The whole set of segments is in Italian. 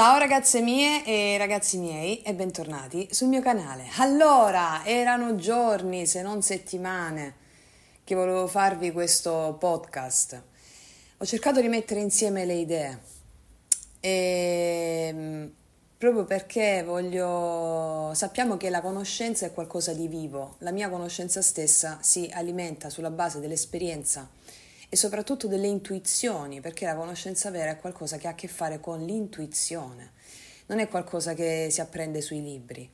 Ciao ragazze mie e ragazzi miei e bentornati sul mio canale. Allora, erano giorni, se non settimane, che volevo farvi questo podcast. Ho cercato di mettere insieme le idee e ehm, proprio perché voglio sappiamo che la conoscenza è qualcosa di vivo. La mia conoscenza stessa si alimenta sulla base dell'esperienza e soprattutto delle intuizioni, perché la conoscenza vera è qualcosa che ha a che fare con l'intuizione, non è qualcosa che si apprende sui libri.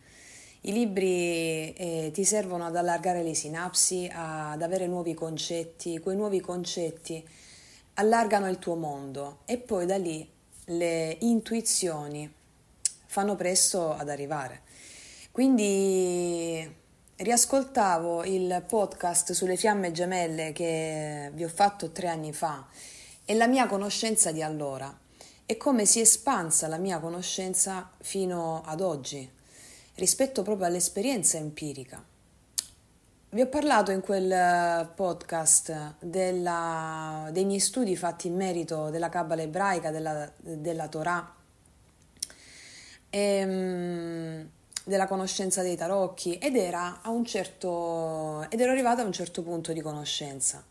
I libri eh, ti servono ad allargare le sinapsi, ad avere nuovi concetti, quei nuovi concetti allargano il tuo mondo e poi da lì le intuizioni fanno presto ad arrivare. Quindi riascoltavo il podcast sulle fiamme gemelle che vi ho fatto tre anni fa e la mia conoscenza di allora e come si è espansa la mia conoscenza fino ad oggi rispetto proprio all'esperienza empirica. Vi ho parlato in quel podcast della, dei miei studi fatti in merito della Cabala ebraica, della, della Torah. E, ehm, della conoscenza dei tarocchi ed, era certo, ed ero arrivata a un certo punto di conoscenza.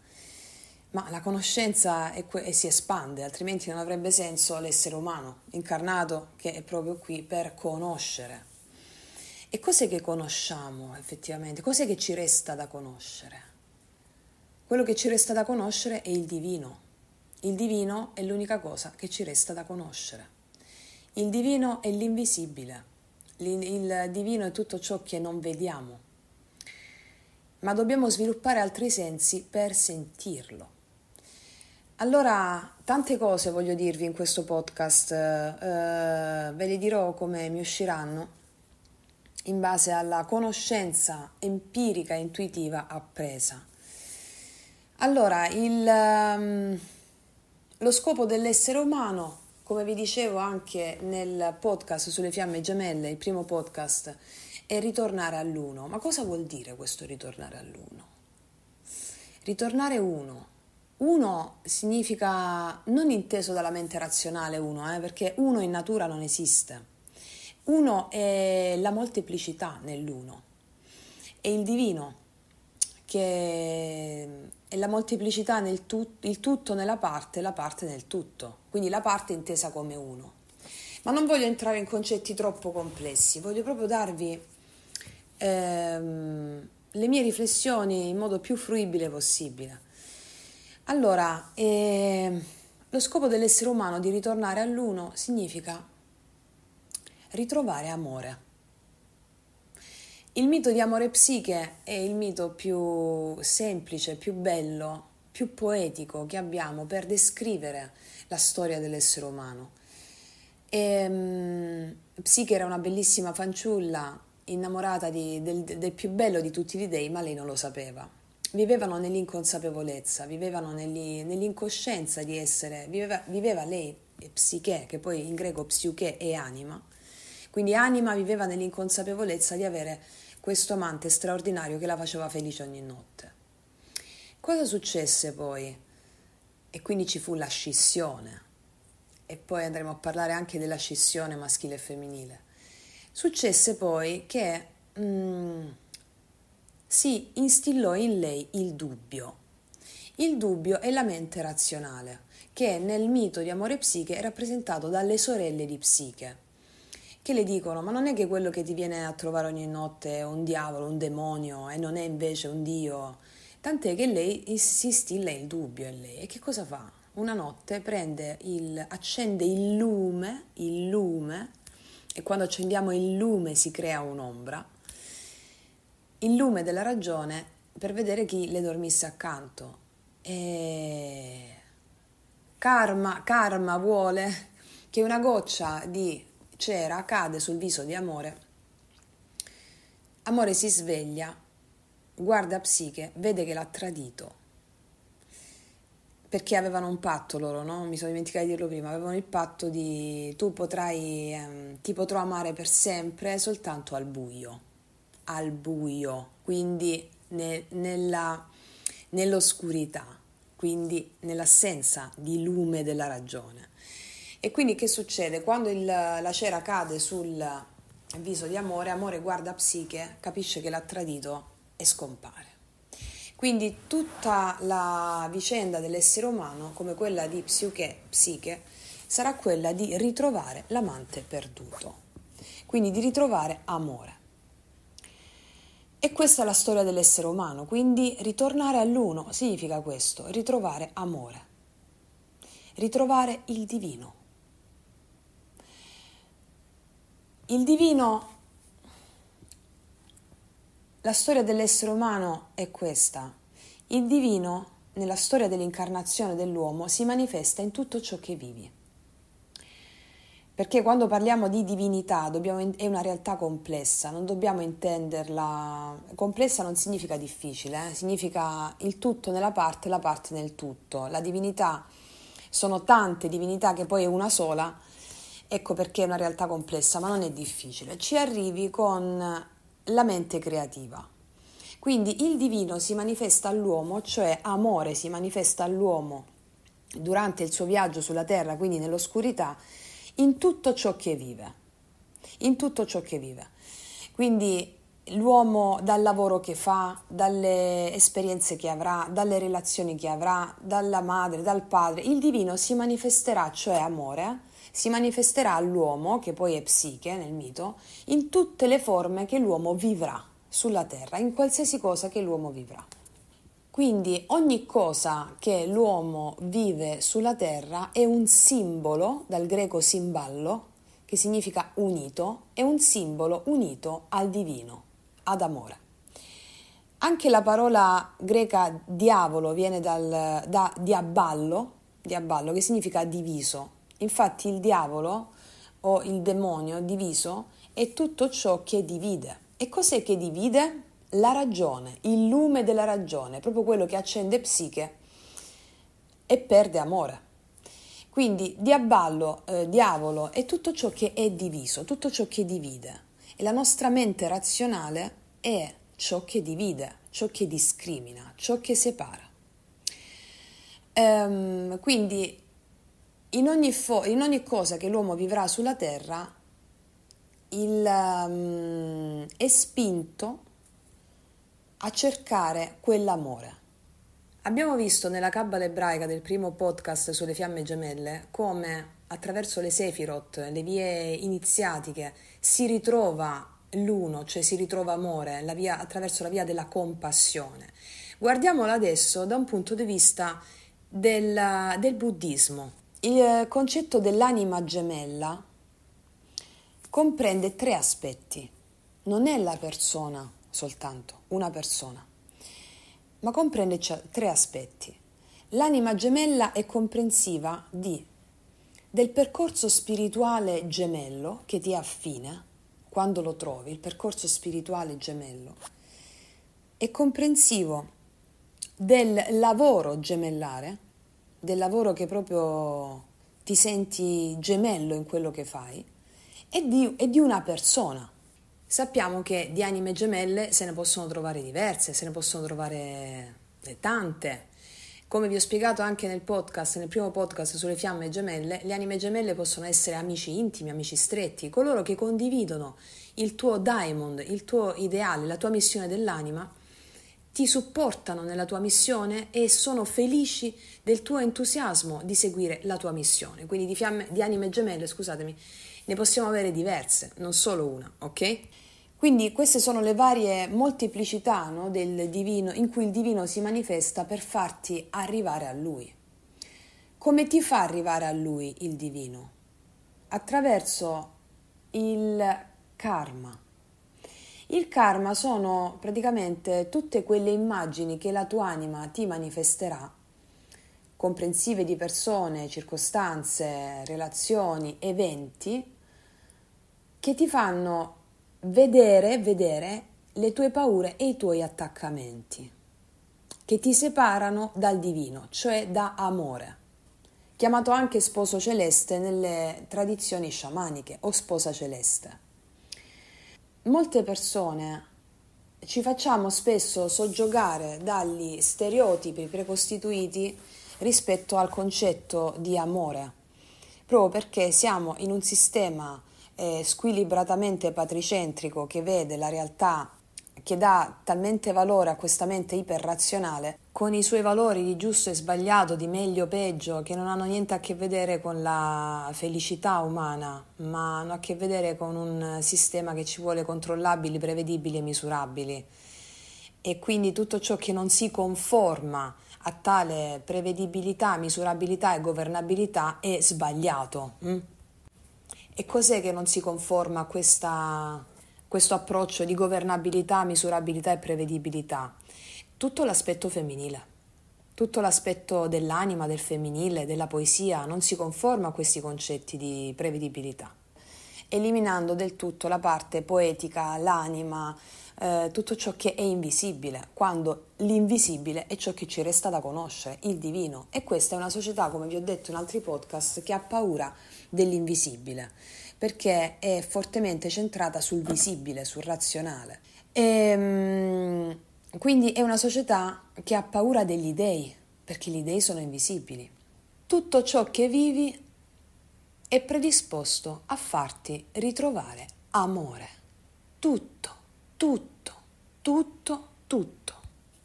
Ma la conoscenza è, è, si espande, altrimenti non avrebbe senso l'essere umano incarnato che è proprio qui per conoscere. E cos'è che conosciamo effettivamente? Cos'è che ci resta da conoscere? Quello che ci resta da conoscere è il divino. Il divino è l'unica cosa che ci resta da conoscere. Il divino è l'invisibile. Il divino è tutto ciò che non vediamo, ma dobbiamo sviluppare altri sensi per sentirlo. Allora, tante cose voglio dirvi in questo podcast, eh, ve le dirò come mi usciranno in base alla conoscenza empirica e intuitiva appresa. Allora, il, um, lo scopo dell'essere umano è come vi dicevo anche nel podcast sulle fiamme gemelle, il primo podcast, è ritornare all'uno. Ma cosa vuol dire questo ritornare all'uno? Ritornare uno. Uno significa non inteso dalla mente razionale uno, eh, perché uno in natura non esiste. Uno è la molteplicità nell'uno, è il divino, che è la molteplicità nel tut- il tutto nella parte, la parte nel tutto quindi la parte intesa come uno. Ma non voglio entrare in concetti troppo complessi, voglio proprio darvi ehm, le mie riflessioni in modo più fruibile possibile. Allora, eh, lo scopo dell'essere umano di ritornare all'uno significa ritrovare amore. Il mito di amore psiche è il mito più semplice, più bello, più poetico che abbiamo per descrivere la storia dell'essere umano. E, ehm, Psiche era una bellissima fanciulla innamorata di, del, del più bello di tutti gli dei, ma lei non lo sapeva. Vivevano nell'inconsapevolezza, vivevano nell'i, nell'incoscienza di essere, viveva, viveva lei, psiche, che poi in greco psiche è anima, quindi anima viveva nell'inconsapevolezza di avere questo amante straordinario che la faceva felice ogni notte. Cosa successe poi? E quindi ci fu la scissione. E poi andremo a parlare anche della scissione maschile e femminile. Successe poi che mm, si instillò in lei il dubbio. Il dubbio è la mente razionale, che nel mito di amore psiche è rappresentato dalle sorelle di psiche che le dicono ma non è che quello che ti viene a trovare ogni notte è un diavolo, un demonio e non è invece un dio Tant'è che lei si instilla il dubbio in lei. E che cosa fa? Una notte prende il, accende il lume, il lume, e quando accendiamo il lume si crea un'ombra, il lume della ragione per vedere chi le dormisse accanto. E karma, karma vuole che una goccia di cera cade sul viso di amore. Amore si sveglia guarda Psiche, vede che l'ha tradito. Perché avevano un patto loro, no? Mi sono dimenticata di dirlo prima. Avevano il patto di tu potrai, ehm, ti potrò amare per sempre soltanto al buio. Al buio, quindi ne, nella, nell'oscurità, quindi nell'assenza di lume della ragione. E quindi che succede? Quando il, la cera cade sul viso di amore, amore guarda Psiche, capisce che l'ha tradito e scompare. Quindi tutta la vicenda dell'essere umano, come quella di psiche, psiche, sarà quella di ritrovare l'amante perduto, quindi di ritrovare amore. E questa è la storia dell'essere umano, quindi ritornare all'uno significa questo, ritrovare amore, ritrovare il divino. Il divino la storia dell'essere umano è questa. Il divino, nella storia dell'incarnazione dell'uomo, si manifesta in tutto ciò che vivi. Perché quando parliamo di divinità dobbiamo, è una realtà complessa, non dobbiamo intenderla. Complessa non significa difficile, eh? significa il tutto nella parte, la parte nel tutto. La divinità sono tante divinità che poi è una sola, ecco perché è una realtà complessa, ma non è difficile. Ci arrivi con la mente creativa. Quindi il divino si manifesta all'uomo, cioè amore si manifesta all'uomo durante il suo viaggio sulla terra, quindi nell'oscurità, in tutto ciò che vive. In tutto ciò che vive. Quindi l'uomo dal lavoro che fa, dalle esperienze che avrà, dalle relazioni che avrà, dalla madre, dal padre, il divino si manifesterà, cioè amore, si manifesterà all'uomo, che poi è psiche nel mito, in tutte le forme che l'uomo vivrà sulla terra, in qualsiasi cosa che l'uomo vivrà. Quindi ogni cosa che l'uomo vive sulla terra è un simbolo, dal greco simballo, che significa unito, è un simbolo unito al divino, ad amore. Anche la parola greca diavolo viene dal, da diaballo, diaballo, che significa diviso, Infatti il diavolo o il demonio diviso è tutto ciò che divide. E cos'è che divide? La ragione, il lume della ragione, proprio quello che accende psiche e perde amore. Quindi diaballo, eh, diavolo è tutto ciò che è diviso, tutto ciò che divide. E la nostra mente razionale è ciò che divide, ciò che discrimina, ciò che separa. Ehm, quindi in ogni, fo- in ogni cosa che l'uomo vivrà sulla terra, il, um, è spinto a cercare quell'amore. Abbiamo visto nella Cabala ebraica del primo podcast sulle fiamme gemelle come attraverso le Sefirot, le vie iniziatiche, si ritrova l'uno, cioè si ritrova amore, la via, attraverso la via della compassione. Guardiamola adesso da un punto di vista del, del buddismo. Il concetto dell'anima gemella comprende tre aspetti. Non è la persona soltanto, una persona, ma comprende cioè tre aspetti. L'anima gemella è comprensiva di, del percorso spirituale gemello che ti affina, quando lo trovi, il percorso spirituale gemello, è comprensivo del lavoro gemellare del lavoro che proprio ti senti gemello in quello che fai e di, e di una persona. Sappiamo che di anime gemelle se ne possono trovare diverse, se ne possono trovare eh, tante. Come vi ho spiegato anche nel podcast, nel primo podcast sulle fiamme gemelle, le anime gemelle possono essere amici intimi, amici stretti, coloro che condividono il tuo diamond, il tuo ideale, la tua missione dell'anima ti supportano nella tua missione e sono felici del tuo entusiasmo di seguire la tua missione. Quindi di, fiamme, di anime gemelle, scusatemi, ne possiamo avere diverse, non solo una, ok? Quindi queste sono le varie molteplicità no, divino, in cui il divino si manifesta per farti arrivare a lui. Come ti fa arrivare a lui il divino? Attraverso il karma il karma sono praticamente tutte quelle immagini che la tua anima ti manifesterà, comprensive di persone, circostanze, relazioni, eventi, che ti fanno vedere, vedere le tue paure e i tuoi attaccamenti, che ti separano dal divino, cioè da amore, chiamato anche sposo celeste nelle tradizioni sciamaniche o sposa celeste molte persone ci facciamo spesso soggiogare dagli stereotipi precostituiti rispetto al concetto di amore, proprio perché siamo in un sistema eh, squilibratamente patricentrico che vede la realtà, che dà talmente valore a questa mente iperrazionale, con i suoi valori di giusto e sbagliato, di meglio o peggio, che non hanno niente a che vedere con la felicità umana, ma hanno a che vedere con un sistema che ci vuole controllabili, prevedibili e misurabili. E quindi tutto ciò che non si conforma a tale prevedibilità, misurabilità e governabilità è sbagliato. Mm? E cos'è che non si conforma a questa, questo approccio di governabilità, misurabilità e prevedibilità? tutto l'aspetto femminile. Tutto l'aspetto dell'anima, del femminile, della poesia non si conforma a questi concetti di prevedibilità, eliminando del tutto la parte poetica, l'anima, eh, tutto ciò che è invisibile, quando l'invisibile è ciò che ci resta da conoscere, il divino. E questa è una società, come vi ho detto in altri podcast, che ha paura dell'invisibile, perché è fortemente centrata sul visibile, sul razionale. E, ehm, quindi è una società che ha paura degli dèi, perché gli dèi sono invisibili. Tutto ciò che vivi è predisposto a farti ritrovare amore. Tutto, tutto, tutto, tutto.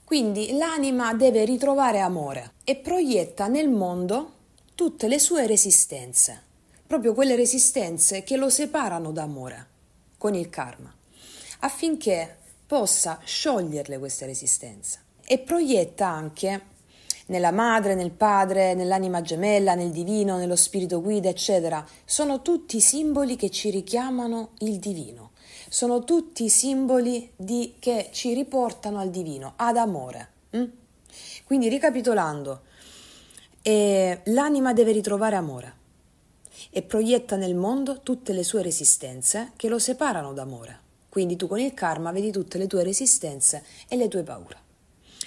Quindi l'anima deve ritrovare amore e proietta nel mondo tutte le sue resistenze, proprio quelle resistenze che lo separano d'amore, con il karma, affinché possa scioglierle questa resistenza e proietta anche nella madre, nel padre, nell'anima gemella, nel divino, nello spirito guida, eccetera. Sono tutti simboli che ci richiamano il divino, sono tutti simboli di, che ci riportano al divino, ad amore. Mm? Quindi ricapitolando, eh, l'anima deve ritrovare amore e proietta nel mondo tutte le sue resistenze che lo separano d'amore. Quindi tu con il karma vedi tutte le tue resistenze e le tue paure.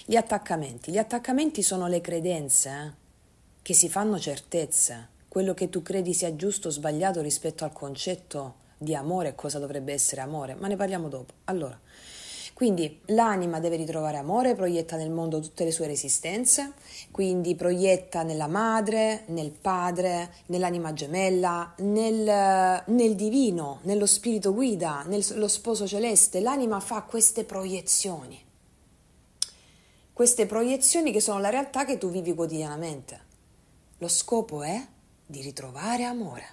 Gli attaccamenti. Gli attaccamenti sono le credenze eh? che si fanno certezze. Quello che tu credi sia giusto o sbagliato rispetto al concetto di amore e cosa dovrebbe essere amore, ma ne parliamo dopo. Allora, quindi l'anima deve ritrovare amore, proietta nel mondo tutte le sue resistenze, quindi proietta nella madre, nel padre, nell'anima gemella, nel, nel divino, nello spirito guida, nello sposo celeste. L'anima fa queste proiezioni, queste proiezioni che sono la realtà che tu vivi quotidianamente. Lo scopo è di ritrovare amore.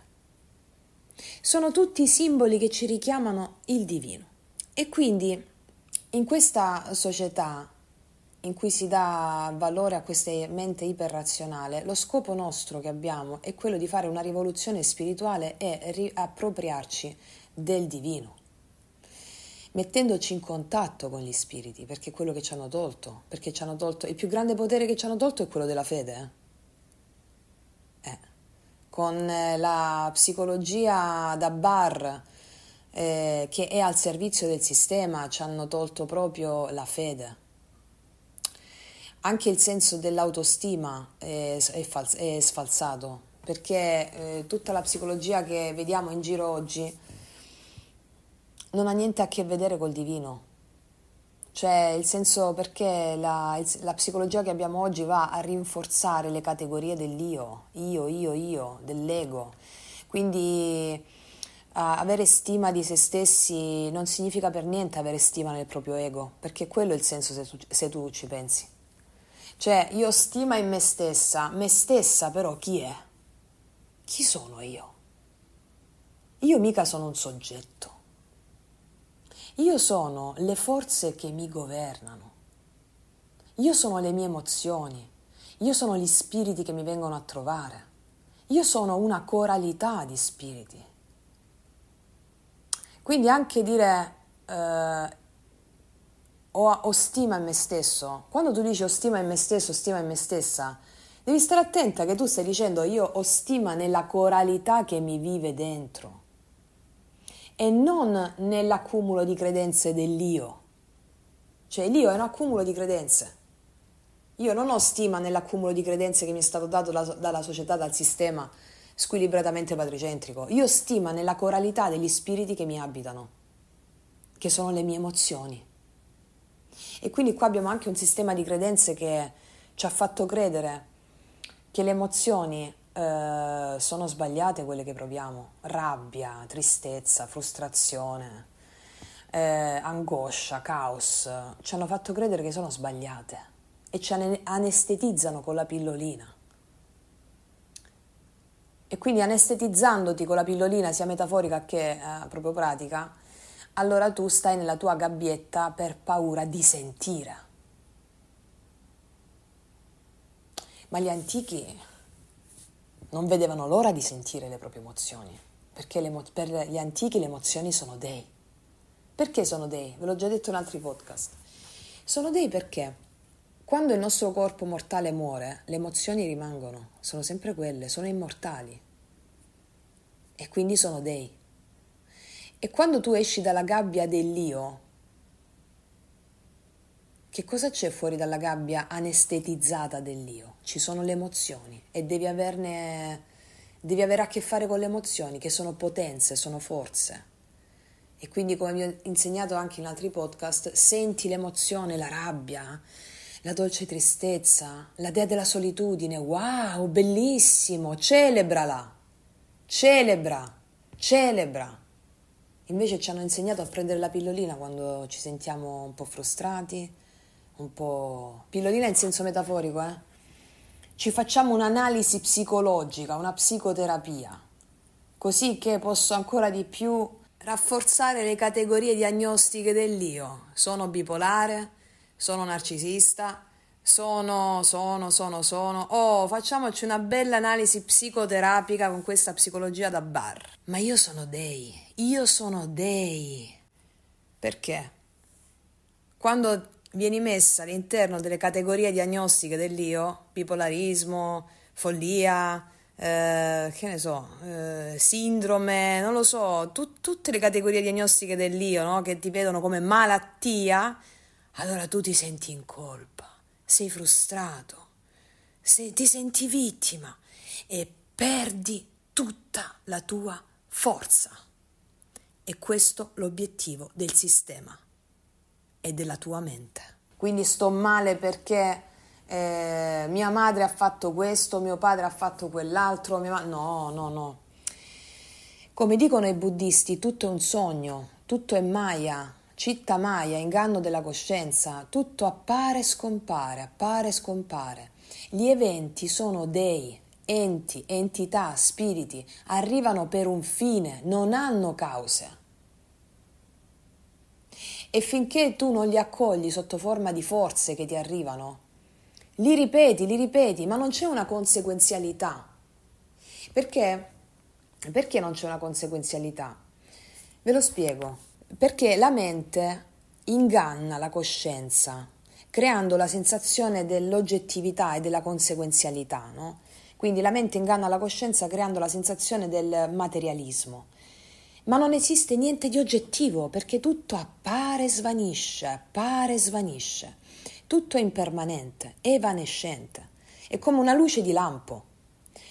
Sono tutti simboli che ci richiamano il divino. E quindi in questa società in cui si dà valore a questa mente iperrazionale, lo scopo nostro che abbiamo è quello di fare una rivoluzione spirituale e riappropriarci del divino, mettendoci in contatto con gli spiriti, perché è quello che ci hanno tolto, perché ci hanno tolto il più grande potere che ci hanno tolto è quello della fede. Eh. eh. Con eh, la psicologia da bar, eh, che è al servizio del sistema, ci hanno tolto proprio la fede. Anche il senso dell'autostima è, è, fals- è sfalsato, perché eh, tutta la psicologia che vediamo in giro oggi non ha niente a che vedere col divino. Cioè, il senso perché la, la psicologia che abbiamo oggi va a rinforzare le categorie dell'io, io, io, io, dell'ego. Quindi avere stima di se stessi non significa per niente avere stima nel proprio ego, perché quello è il senso se tu, se tu ci pensi. Cioè, io stima in me stessa, me stessa però chi è? Chi sono io? Io mica sono un soggetto. Io sono le forze che mi governano. Io sono le mie emozioni. Io sono gli spiriti che mi vengono a trovare. Io sono una coralità di spiriti. Quindi anche dire eh, o, stima in me stesso, quando tu dici o stima in me stesso, stima in me stessa, devi stare attenta che tu stai dicendo io ho stima nella coralità che mi vive dentro e non nell'accumulo di credenze dell'io. Cioè l'io è un accumulo di credenze. Io non ho stima nell'accumulo di credenze che mi è stato dato da, dalla società, dal sistema, squilibratamente patricentrico. Io stima nella coralità degli spiriti che mi abitano, che sono le mie emozioni. E quindi qua abbiamo anche un sistema di credenze che ci ha fatto credere che le emozioni eh, sono sbagliate quelle che proviamo. Rabbia, tristezza, frustrazione, eh, angoscia, caos. Ci hanno fatto credere che sono sbagliate e ci anestetizzano con la pillolina e quindi anestetizzandoti con la pillolina sia metaforica che eh, proprio pratica, allora tu stai nella tua gabbietta per paura di sentire. Ma gli antichi non vedevano l'ora di sentire le proprie emozioni, perché le, per gli antichi le emozioni sono dei. Perché sono dei? Ve l'ho già detto in altri podcast. Sono dei perché quando il nostro corpo mortale muore, le emozioni rimangono, sono sempre quelle, sono immortali e quindi sono dei. E quando tu esci dalla gabbia dell'io, che cosa c'è fuori dalla gabbia anestetizzata dell'io? Ci sono le emozioni e devi averne devi avere a che fare con le emozioni che sono potenze, sono forze. E quindi come vi ho insegnato anche in altri podcast, senti l'emozione, la rabbia, la dolce tristezza, la dea della solitudine. Wow, bellissimo! Celebrala! Celebra! Celebra! Invece ci hanno insegnato a prendere la pillolina quando ci sentiamo un po' frustrati, un po'... pillolina in senso metaforico, eh? Ci facciamo un'analisi psicologica, una psicoterapia, così che posso ancora di più rafforzare le categorie diagnostiche dell'io. Sono bipolare, sono narcisista, sono, sono, sono, sono. Oh, facciamoci una bella analisi psicoterapica con questa psicologia da bar. Ma io sono dei, io sono dei. Perché? Quando vieni messa all'interno delle categorie diagnostiche dell'io, bipolarismo, follia, eh, che ne so, eh, sindrome, non lo so, tu, tutte le categorie diagnostiche dell'io no? che ti vedono come malattia, allora tu ti senti in colpa, sei frustrato, se ti senti vittima e perdi tutta la tua forza. E questo l'obiettivo del sistema e della tua mente. Quindi sto male perché eh, mia madre ha fatto questo, mio padre ha fatto quell'altro, ma- no, no, no. Come dicono i buddisti, tutto è un sogno, tutto è Maya, Città Maya, inganno della coscienza, tutto appare e scompare, appare e scompare. Gli eventi sono dei, enti, entità, spiriti, arrivano per un fine, non hanno cause. E finché tu non li accogli sotto forma di forze che ti arrivano, li ripeti, li ripeti, ma non c'è una conseguenzialità. Perché? Perché non c'è una conseguenzialità? Ve lo spiego. Perché la mente inganna la coscienza, creando la sensazione dell'oggettività e della conseguenzialità, no? Quindi la mente inganna la coscienza creando la sensazione del materialismo. Ma non esiste niente di oggettivo perché tutto appare e svanisce, appare e svanisce. Tutto è impermanente, evanescente. È come una luce di lampo.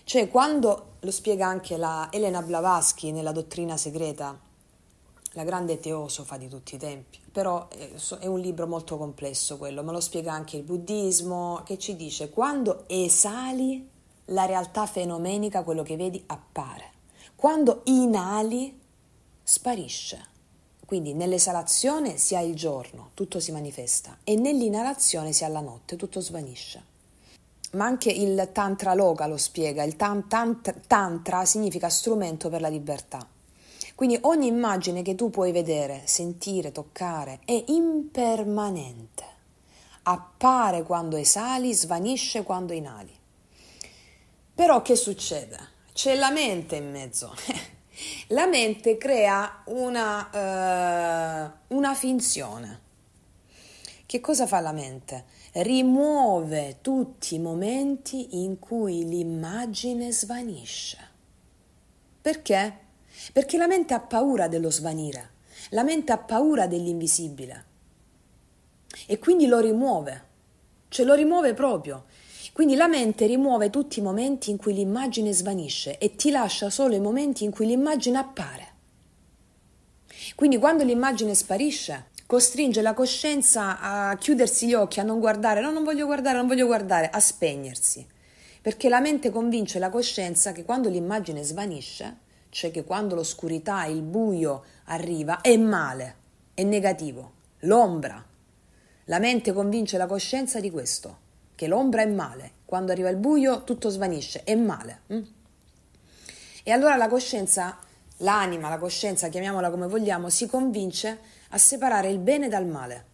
Cioè quando, lo spiega anche la Elena Blavatsky nella dottrina segreta, la grande teosofa di tutti i tempi. Però eh, è un libro molto complesso quello, ma lo spiega anche il buddismo, che ci dice quando esali la realtà fenomenica, quello che vedi appare. Quando inali sparisce. Quindi nell'esalazione si ha il giorno, tutto si manifesta, e nell'inalazione si ha la notte, tutto svanisce. Ma anche il Tantra Loga lo spiega, il tan- tant- Tantra significa strumento per la libertà. Quindi ogni immagine che tu puoi vedere, sentire, toccare è impermanente. Appare quando esali, svanisce quando inali. Però che succede? C'è la mente in mezzo. la mente crea una, eh, una finzione. Che cosa fa la mente? Rimuove tutti i momenti in cui l'immagine svanisce. Perché? perché la mente ha paura dello svanire, la mente ha paura dell'invisibile e quindi lo rimuove, cioè lo rimuove proprio. Quindi la mente rimuove tutti i momenti in cui l'immagine svanisce e ti lascia solo i momenti in cui l'immagine appare. Quindi quando l'immagine sparisce, costringe la coscienza a chiudersi gli occhi, a non guardare, no, non voglio guardare, non voglio guardare, a spegnersi. Perché la mente convince la coscienza che quando l'immagine svanisce, cioè che quando l'oscurità, il buio arriva, è male, è negativo, l'ombra. La mente convince la coscienza di questo, che l'ombra è male, quando arriva il buio tutto svanisce, è male. Mm? E allora la coscienza, l'anima, la coscienza, chiamiamola come vogliamo, si convince a separare il bene dal male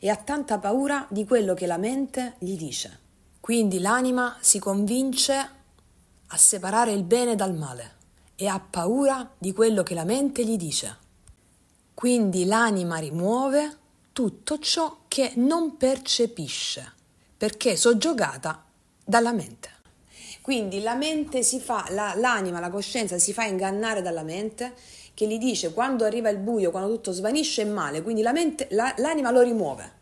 e ha tanta paura di quello che la mente gli dice. Quindi l'anima si convince a separare il bene dal male e ha paura di quello che la mente gli dice. Quindi l'anima rimuove tutto ciò che non percepisce, perché soggiogata dalla mente. Quindi la mente si fa, la, l'anima, la coscienza si fa ingannare dalla mente che gli dice quando arriva il buio, quando tutto svanisce è male, quindi la mente, la, l'anima lo rimuove.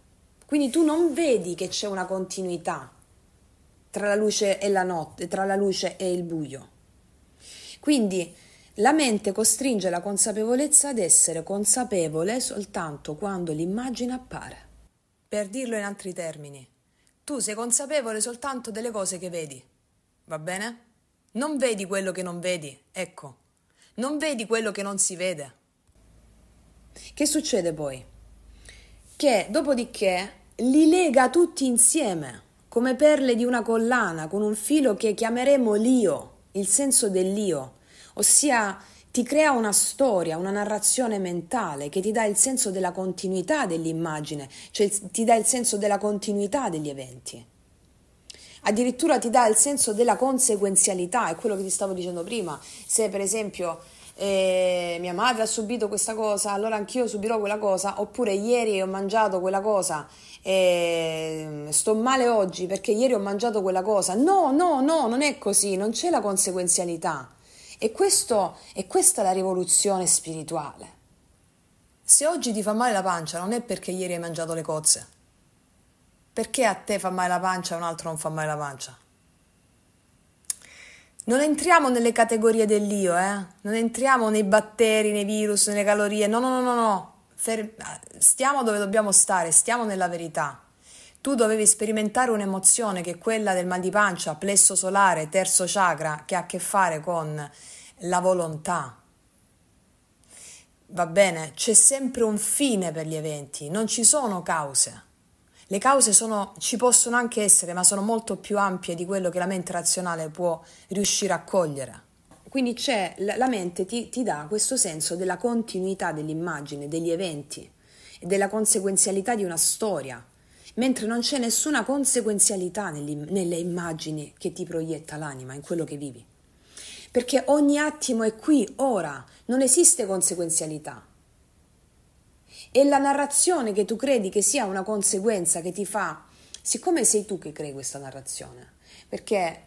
Quindi tu non vedi che c'è una continuità tra la luce e la notte, tra la luce e il buio quindi la mente costringe la consapevolezza ad essere consapevole soltanto quando l'immagine appare. Per dirlo in altri termini, tu sei consapevole soltanto delle cose che vedi. Va bene? Non vedi quello che non vedi, ecco. Non vedi quello che non si vede. Che succede poi? Che dopodiché li lega tutti insieme, come perle di una collana, con un filo che chiameremo l'io, il senso dell'io ossia ti crea una storia, una narrazione mentale che ti dà il senso della continuità dell'immagine, cioè ti dà il senso della continuità degli eventi. Addirittura ti dà il senso della conseguenzialità, è quello che ti stavo dicendo prima. Se per esempio eh, mia madre ha subito questa cosa, allora anch'io subirò quella cosa, oppure ieri ho mangiato quella cosa, eh, sto male oggi perché ieri ho mangiato quella cosa. No, no, no, non è così, non c'è la conseguenzialità. E, questo, e questa è la rivoluzione spirituale. Se oggi ti fa male la pancia non è perché ieri hai mangiato le cozze. Perché a te fa male la pancia e a un altro non fa male la pancia? Non entriamo nelle categorie dell'io, eh? Non entriamo nei batteri, nei virus, nelle calorie. No, no, no, no, no. Fer- stiamo dove dobbiamo stare, stiamo nella verità tu dovevi sperimentare un'emozione che è quella del mal di pancia, plesso solare, terzo chakra, che ha a che fare con la volontà. Va bene, c'è sempre un fine per gli eventi, non ci sono cause. Le cause sono, ci possono anche essere, ma sono molto più ampie di quello che la mente razionale può riuscire a cogliere. Quindi c'è, la mente ti, ti dà questo senso della continuità dell'immagine, degli eventi e della conseguenzialità di una storia mentre non c'è nessuna conseguenzialità nelle immagini che ti proietta l'anima, in quello che vivi. Perché ogni attimo è qui, ora, non esiste conseguenzialità. E la narrazione che tu credi che sia una conseguenza che ti fa, siccome sei tu che crei questa narrazione, perché,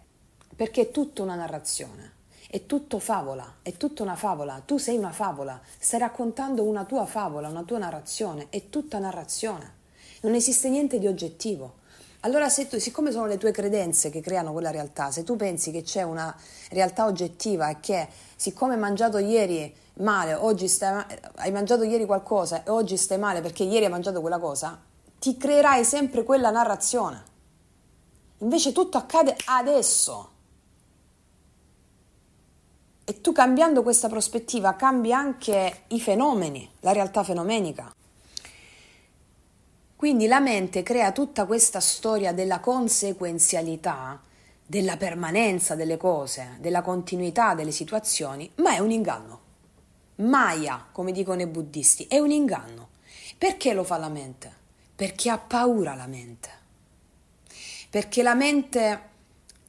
perché è tutta una narrazione è tutto favola, è tutta una favola, tu sei una favola, stai raccontando una tua favola, una tua narrazione, è tutta narrazione non esiste niente di oggettivo. Allora, tu, siccome sono le tue credenze che creano quella realtà, se tu pensi che c'è una realtà oggettiva e che siccome hai mangiato ieri male, oggi stai, hai mangiato ieri qualcosa e oggi stai male perché ieri hai mangiato quella cosa, ti creerai sempre quella narrazione. Invece tutto accade adesso. E tu cambiando questa prospettiva cambi anche i fenomeni, la realtà fenomenica. Quindi la mente crea tutta questa storia della conseguenzialità, della permanenza delle cose, della continuità delle situazioni, ma è un inganno. Maya, come dicono i buddisti, è un inganno. Perché lo fa la mente? Perché ha paura la mente. Perché la mente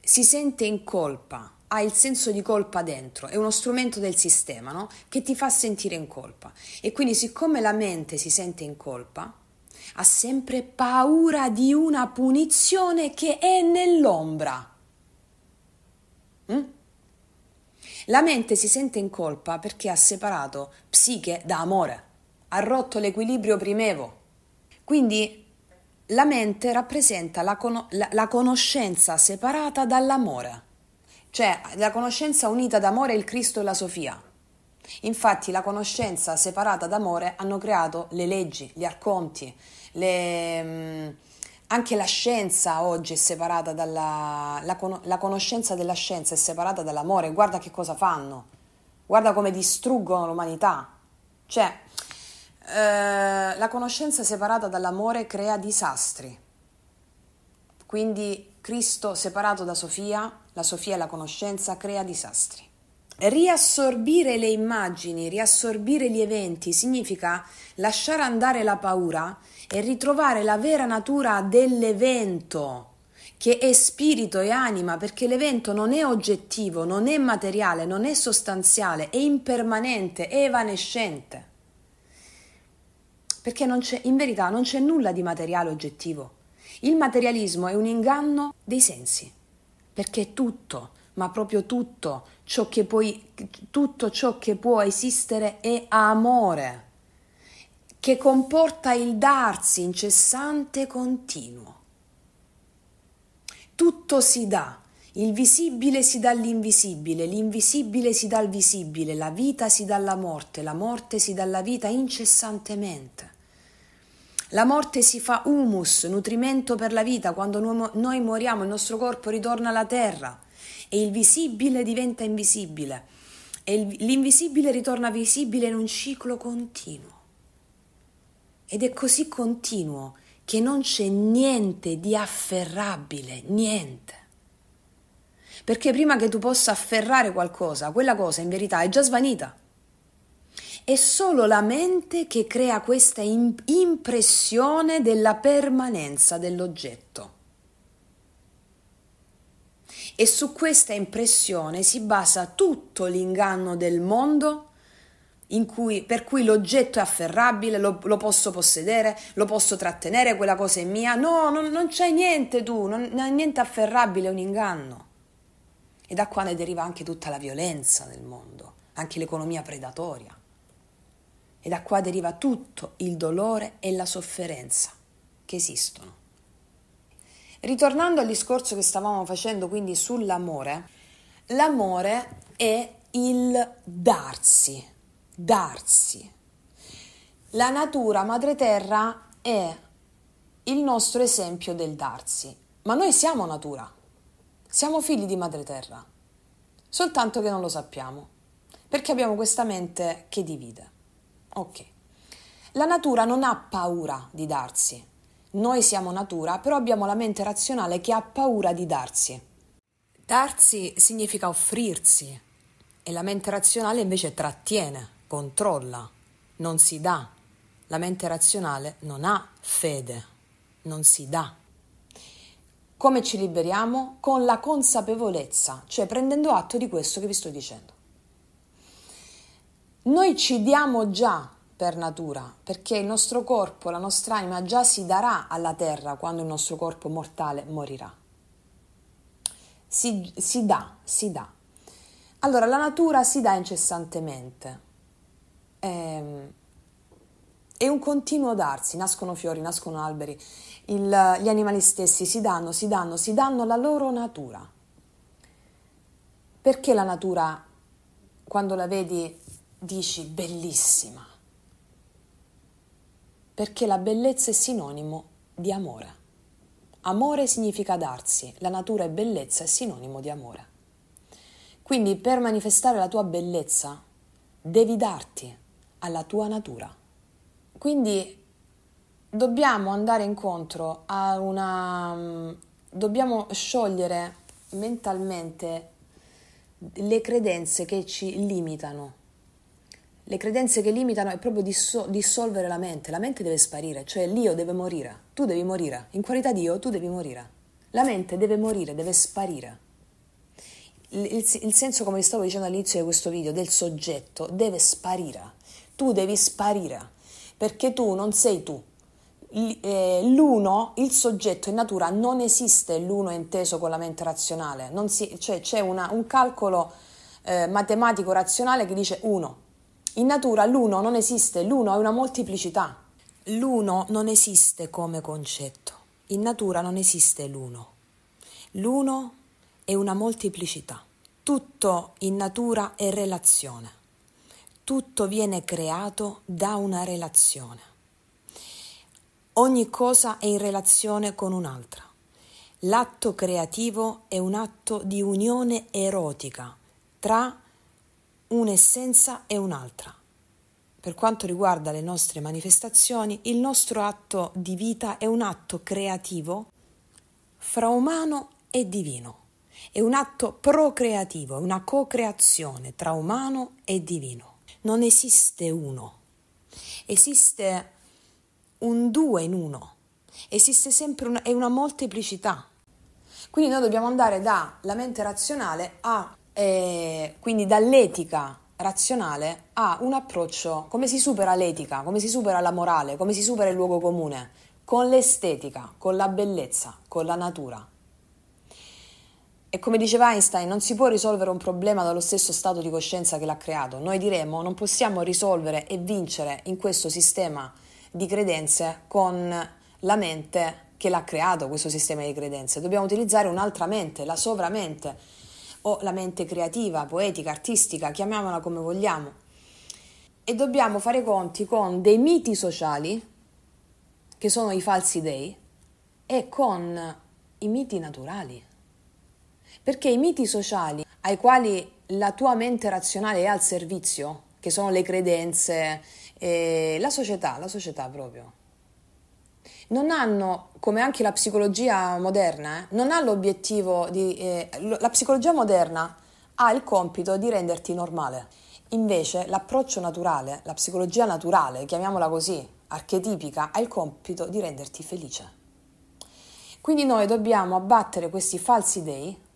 si sente in colpa, ha il senso di colpa dentro, è uno strumento del sistema no? che ti fa sentire in colpa. E quindi siccome la mente si sente in colpa, ha sempre paura di una punizione che è nell'ombra. Mm? La mente si sente in colpa perché ha separato psiche da amore, ha rotto l'equilibrio primevo. Quindi la mente rappresenta la, con- la, la conoscenza separata dall'amore, cioè la conoscenza unita d'amore è il Cristo e la Sofia. Infatti la conoscenza separata d'amore hanno creato le leggi, gli arconti, le, mm, anche la scienza oggi è separata dalla la, la conoscenza della scienza è separata dall'amore. Guarda che cosa fanno, guarda come distruggono l'umanità. Cioè, eh, la conoscenza separata dall'amore crea disastri. Quindi Cristo separato da Sofia, la Sofia e la conoscenza crea disastri. Riassorbire le immagini, riassorbire gli eventi significa lasciare andare la paura e ritrovare la vera natura dell'evento che è spirito e anima, perché l'evento non è oggettivo, non è materiale, non è sostanziale, è impermanente, è evanescente. Perché in verità non c'è nulla di materiale oggettivo. Il materialismo è un inganno dei sensi, perché tutto, ma proprio tutto ciò che, puoi, tutto ciò che può esistere è amore che comporta il darsi incessante e continuo. Tutto si dà, il visibile si dà all'invisibile, l'invisibile si dà al visibile, la vita si dà alla morte, la morte si dà alla vita incessantemente. La morte si fa humus, nutrimento per la vita, quando noi moriamo il nostro corpo ritorna alla terra e il visibile diventa invisibile e l'invisibile ritorna visibile in un ciclo continuo ed è così continuo che non c'è niente di afferrabile, niente. Perché prima che tu possa afferrare qualcosa, quella cosa in verità è già svanita. È solo la mente che crea questa impressione della permanenza dell'oggetto. E su questa impressione si basa tutto l'inganno del mondo cui, per cui l'oggetto è afferrabile, lo, lo, posso possedere, lo posso trattenere, quella cosa è mia. No, non, non c'è niente tu, non, non è niente afferrabile, è un inganno. E da qua ne deriva anche tutta la violenza nel mondo, anche l'economia predatoria. E da qua deriva tutto il dolore e la sofferenza che esistono. Ritornando al discorso che stavamo facendo quindi sull'amore, l'amore è il darsi, darsi. La natura, madre terra, è il nostro esempio del darsi, ma noi siamo natura, siamo figli di madre terra, soltanto che non lo sappiamo, perché abbiamo questa mente che divide. Ok. La natura non ha paura di darsi. Noi siamo natura, però abbiamo la mente razionale che ha paura di darsi. Darsi significa offrirsi e la mente razionale invece trattiene controlla, non si dà. La mente razionale non ha fede, non si dà. Come ci liberiamo? Con la consapevolezza, cioè prendendo atto di questo che vi sto dicendo. Noi ci diamo già per natura, perché il nostro corpo, la nostra anima già si darà alla terra quando il nostro corpo mortale morirà. Si, si dà, si dà. Allora la natura si dà incessantemente è, ehm, è un continuo darsi, nascono fiori, nascono alberi, Il, gli animali stessi si danno, si danno, si danno la loro natura. Perché la natura, quando la vedi, dici bellissima? Perché la bellezza è sinonimo di amore. Amore significa darsi, la natura è bellezza è sinonimo di amore. Quindi per manifestare la tua bellezza devi darti, alla tua natura. Quindi dobbiamo andare incontro a una... Mm, dobbiamo sciogliere mentalmente le credenze che ci limitano. Le credenze che limitano è proprio dissolvere la mente. La mente deve sparire, cioè l'io deve morire, tu devi morire. In qualità di io tu devi morire. La mente deve morire, deve sparire. Il, il, il senso, come vi stavo dicendo all'inizio di questo video, del soggetto deve sparire tu devi sparire perché tu non sei tu. Eh, l'uno, il soggetto in natura, non esiste l'uno inteso con la mente razionale, si, cioè c'è una, un calcolo eh, matematico razionale che dice uno. In natura l'uno non esiste, l'uno è una moltiplicità. L'uno non esiste come concetto, in natura non esiste l'uno. L'uno è una moltiplicità. Tutto in natura è relazione tutto viene creato da una relazione. Ogni cosa è in relazione con un'altra. L'atto creativo è un atto di unione erotica tra un'essenza e un'altra. Per quanto riguarda le nostre manifestazioni, il nostro atto di vita è un atto creativo fra umano e divino. È un atto procreativo, una co-creazione tra umano e divino non esiste uno, esiste un due in uno, esiste sempre una, una molteplicità. Quindi noi dobbiamo andare dalla mente razionale a, eh, quindi dall'etica razionale a un approccio come si supera l'etica, come si supera la morale, come si supera il luogo comune, con l'estetica, con la bellezza, con la natura, e come diceva Einstein, non si può risolvere un problema dallo stesso stato di coscienza che l'ha creato. Noi diremo non possiamo risolvere e vincere in questo sistema di credenze con la mente che l'ha creato, questo sistema di credenze. Dobbiamo utilizzare un'altra mente, la sovramente o la mente creativa, poetica, artistica, chiamiamola come vogliamo. E dobbiamo fare conti con dei miti sociali, che sono i falsi dei, e con i miti naturali perché i miti sociali ai quali la tua mente razionale è al servizio, che sono le credenze, e eh, la società, la società proprio, non hanno, come anche la psicologia moderna, eh, non ha l'obiettivo di... Eh, la psicologia moderna ha il compito di renderti normale. Invece l'approccio naturale, la psicologia naturale, chiamiamola così, archetipica, ha il compito di renderti felice. Quindi noi dobbiamo abbattere questi falsi dei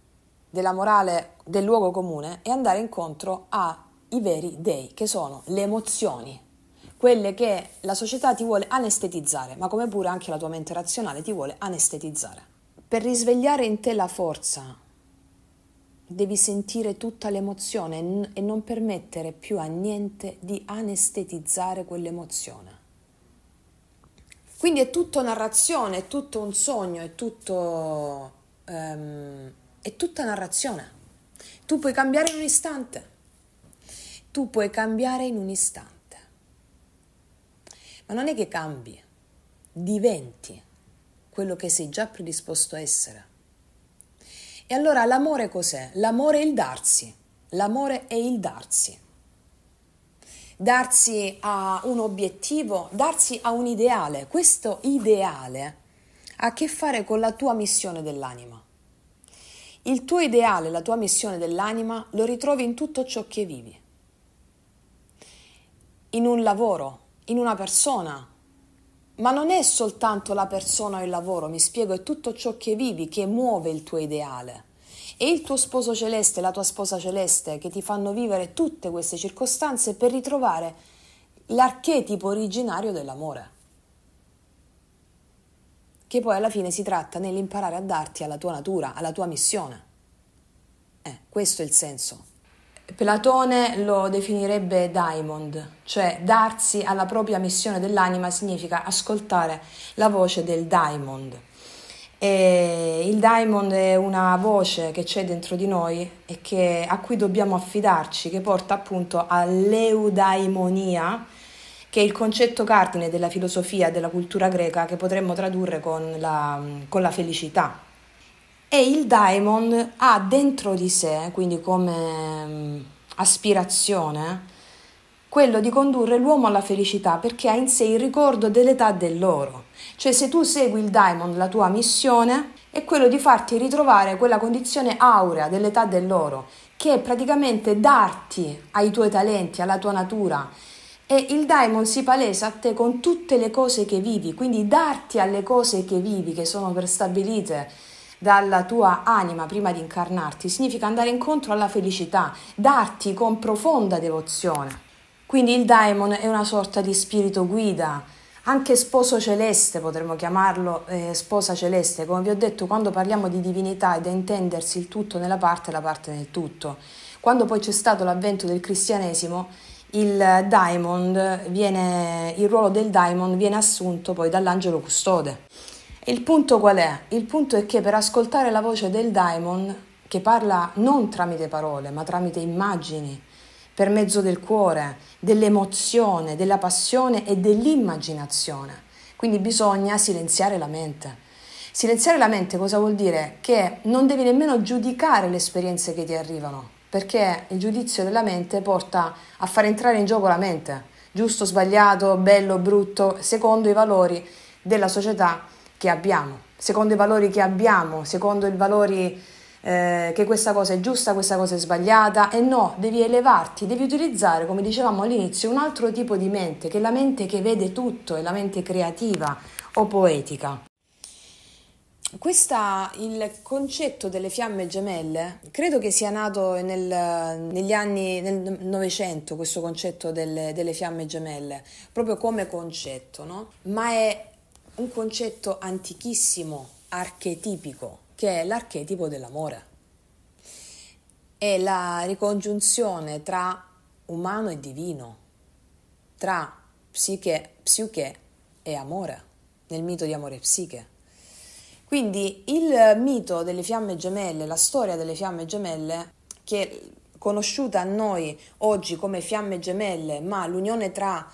della morale del luogo comune e andare incontro ai veri dei, che sono le emozioni, quelle che la società ti vuole anestetizzare, ma come pure anche la tua mente razionale ti vuole anestetizzare. Per risvegliare in te la forza, devi sentire tutta l'emozione e non permettere più a niente di anestetizzare quell'emozione. Quindi è tutto narrazione, è tutto un sogno, è tutto... Um, è tutta narrazione. Tu puoi cambiare in un istante. Tu puoi cambiare in un istante. Ma non è che cambi, diventi quello che sei già predisposto a essere. E allora l'amore cos'è? L'amore è il darsi. L'amore è il darsi. Darsi a un obiettivo, darsi a un ideale. Questo ideale ha a che fare con la tua missione dell'anima. Il tuo ideale, la tua missione dell'anima lo ritrovi in tutto ciò che vivi. In un lavoro, in una persona. Ma non è soltanto la persona o il lavoro, mi spiego, è tutto ciò che vivi che muove il tuo ideale. E il tuo sposo celeste, la tua sposa celeste che ti fanno vivere tutte queste circostanze per ritrovare l'archetipo originario dell'amore che poi alla fine si tratta nell'imparare a darti alla tua natura, alla tua missione. Eh, questo è il senso. Platone lo definirebbe diamond, cioè darsi alla propria missione dell'anima significa ascoltare la voce del diamond. E il diamond è una voce che c'è dentro di noi e che, a cui dobbiamo affidarci, che porta appunto all'eudaimonia, che è il concetto cardine della filosofia della cultura greca che potremmo tradurre con la, con la felicità. E il daimon ha dentro di sé, quindi come mm, aspirazione, quello di condurre l'uomo alla felicità perché ha in sé il ricordo dell'età dell'oro. Cioè se tu segui il daimon, la tua missione è quello di farti ritrovare quella condizione aurea dell'età dell'oro, che è praticamente darti ai tuoi talenti, alla tua natura, e il daimon si palesa a te con tutte le cose che vivi, quindi darti alle cose che vivi, che sono prestabilite dalla tua anima prima di incarnarti, significa andare incontro alla felicità, darti con profonda devozione. Quindi il daimon è una sorta di spirito guida, anche sposo celeste potremmo chiamarlo eh, sposa celeste, come vi ho detto quando parliamo di divinità è da intendersi il tutto nella parte e la parte nel tutto. Quando poi c'è stato l'avvento del cristianesimo, il, diamond viene, il ruolo del diamond viene assunto poi dall'angelo custode. Il punto qual è? Il punto è che per ascoltare la voce del diamond, che parla non tramite parole, ma tramite immagini, per mezzo del cuore, dell'emozione, della passione e dell'immaginazione. Quindi bisogna silenziare la mente. Silenziare la mente cosa vuol dire? Che non devi nemmeno giudicare le esperienze che ti arrivano, perché il giudizio della mente porta a far entrare in gioco la mente, giusto, sbagliato, bello, brutto, secondo i valori della società che abbiamo, secondo i valori che abbiamo, secondo i valori eh, che questa cosa è giusta, questa cosa è sbagliata e no, devi elevarti, devi utilizzare, come dicevamo all'inizio, un altro tipo di mente, che è la mente che vede tutto, è la mente creativa o poetica. Questa, il concetto delle fiamme gemelle credo che sia nato nel, negli anni nel Novecento, questo concetto delle, delle, fiamme gemelle, proprio come concetto, no? ma è un concetto antichissimo, archetipico, che è l'archetipo dell'amore. È la ricongiunzione tra umano e divino, tra psiche, psiche e amore, nel mito di amore e psiche. Quindi il mito delle fiamme gemelle, la storia delle fiamme gemelle, che conosciuta a noi oggi come fiamme gemelle, ma l'unione tra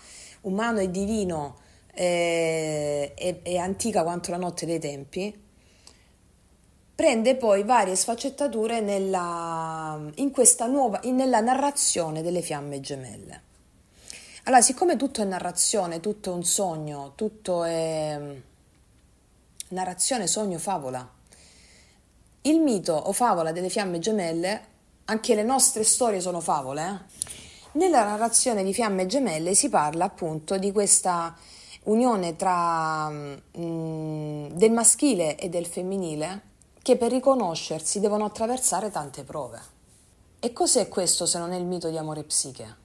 umano e divino eh, è, è antica quanto la notte dei tempi, prende poi varie sfaccettature nella, in questa nuova, in, nella narrazione delle fiamme gemelle. Allora, siccome tutto è narrazione, tutto è un sogno, tutto è narrazione sogno-favola. Il mito o favola delle fiamme gemelle, anche le nostre storie sono favole. Eh? Nella narrazione di fiamme gemelle si parla appunto di questa unione tra mm, del maschile e del femminile che per riconoscersi devono attraversare tante prove. E cos'è questo se non è il mito di amore psiche?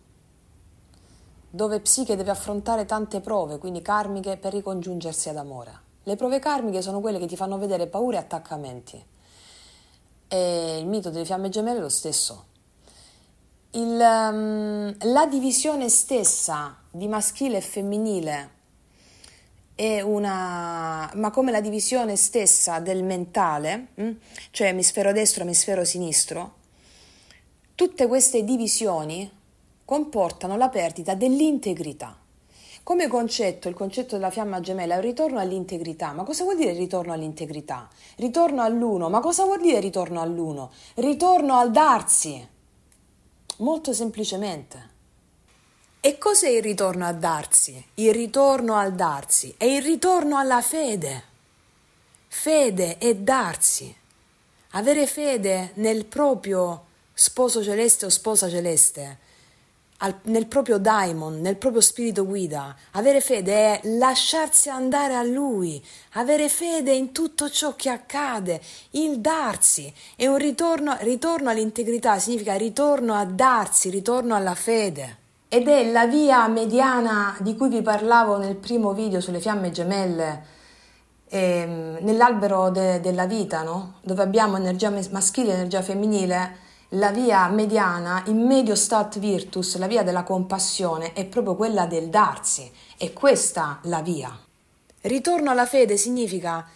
Dove psiche deve affrontare tante prove, quindi karmiche, per ricongiungersi ad amore. Le prove karmiche sono quelle che ti fanno vedere paure e attaccamenti. E il mito delle fiamme gemelle è lo stesso. Il, um, la divisione stessa di maschile e femminile è una... ma come la divisione stessa del mentale, hm, cioè emisfero destro, e emisfero sinistro, tutte queste divisioni comportano la perdita dell'integrità. Come concetto, il concetto della fiamma gemella è un ritorno all'integrità. Ma cosa vuol dire ritorno all'integrità? Ritorno all'uno. Ma cosa vuol dire ritorno all'uno? Ritorno al darsi. Molto semplicemente. E cos'è il ritorno al darsi? Il ritorno al darsi è il ritorno alla fede. Fede e darsi. Avere fede nel proprio sposo celeste o sposa celeste al, nel proprio daimon, nel proprio spirito guida. Avere fede è lasciarsi andare a Lui, avere fede in tutto ciò che accade, il darsi. E un ritorno, ritorno all'integrità significa ritorno a darsi, ritorno alla fede. Ed è la via mediana di cui vi parlavo nel primo video sulle fiamme gemelle, ehm, nell'albero de, della vita, no? dove abbiamo energia maschile e energia femminile la via mediana in medio stat virtus, la via della compassione, è proprio quella del darsi, è questa la via. Ritorno alla fede significa,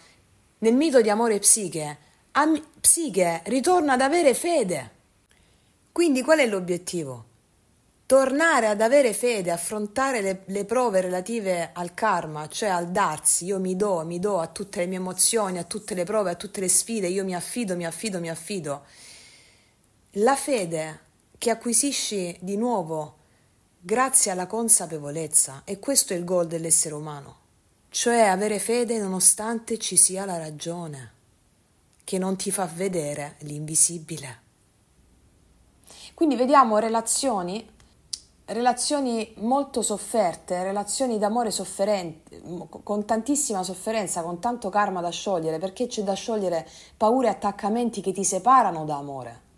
nel mito di amore psiche, am- psiche ritorna ad avere fede. Quindi qual è l'obiettivo? Tornare ad avere fede, affrontare le, le prove relative al karma, cioè al darsi, io mi do, mi do a tutte le mie emozioni, a tutte le prove, a tutte le sfide, io mi affido, mi affido, mi affido la fede che acquisisci di nuovo grazie alla consapevolezza, e questo è il goal dell'essere umano, cioè avere fede nonostante ci sia la ragione, che non ti fa vedere l'invisibile. Quindi vediamo relazioni, relazioni molto sofferte, relazioni d'amore sofferente, con tantissima sofferenza, con tanto karma da sciogliere, perché c'è da sciogliere paure e attaccamenti che ti separano da amore.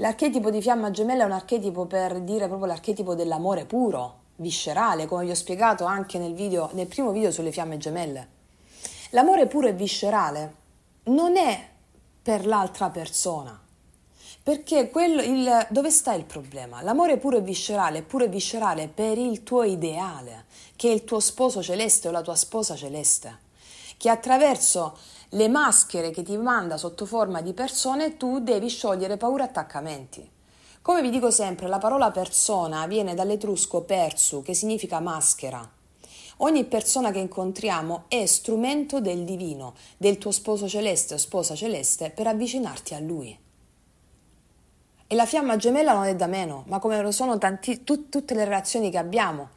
L'archetipo di fiamma gemella è un archetipo per dire proprio l'archetipo dell'amore puro, viscerale, come vi ho spiegato anche nel, video, nel primo video sulle fiamme gemelle. L'amore puro e viscerale non è per l'altra persona, perché quello, il, dove sta il problema? L'amore puro e viscerale è puro e viscerale per il tuo ideale, che è il tuo sposo celeste o la tua sposa celeste, che attraverso le maschere che ti manda sotto forma di persone, tu devi sciogliere paura e attaccamenti. Come vi dico sempre, la parola persona viene dall'etrusco persu, che significa maschera. Ogni persona che incontriamo è strumento del divino, del tuo sposo celeste o sposa celeste per avvicinarti a lui. E la fiamma gemella non è da meno, ma come lo sono tanti, tu, tutte le relazioni che abbiamo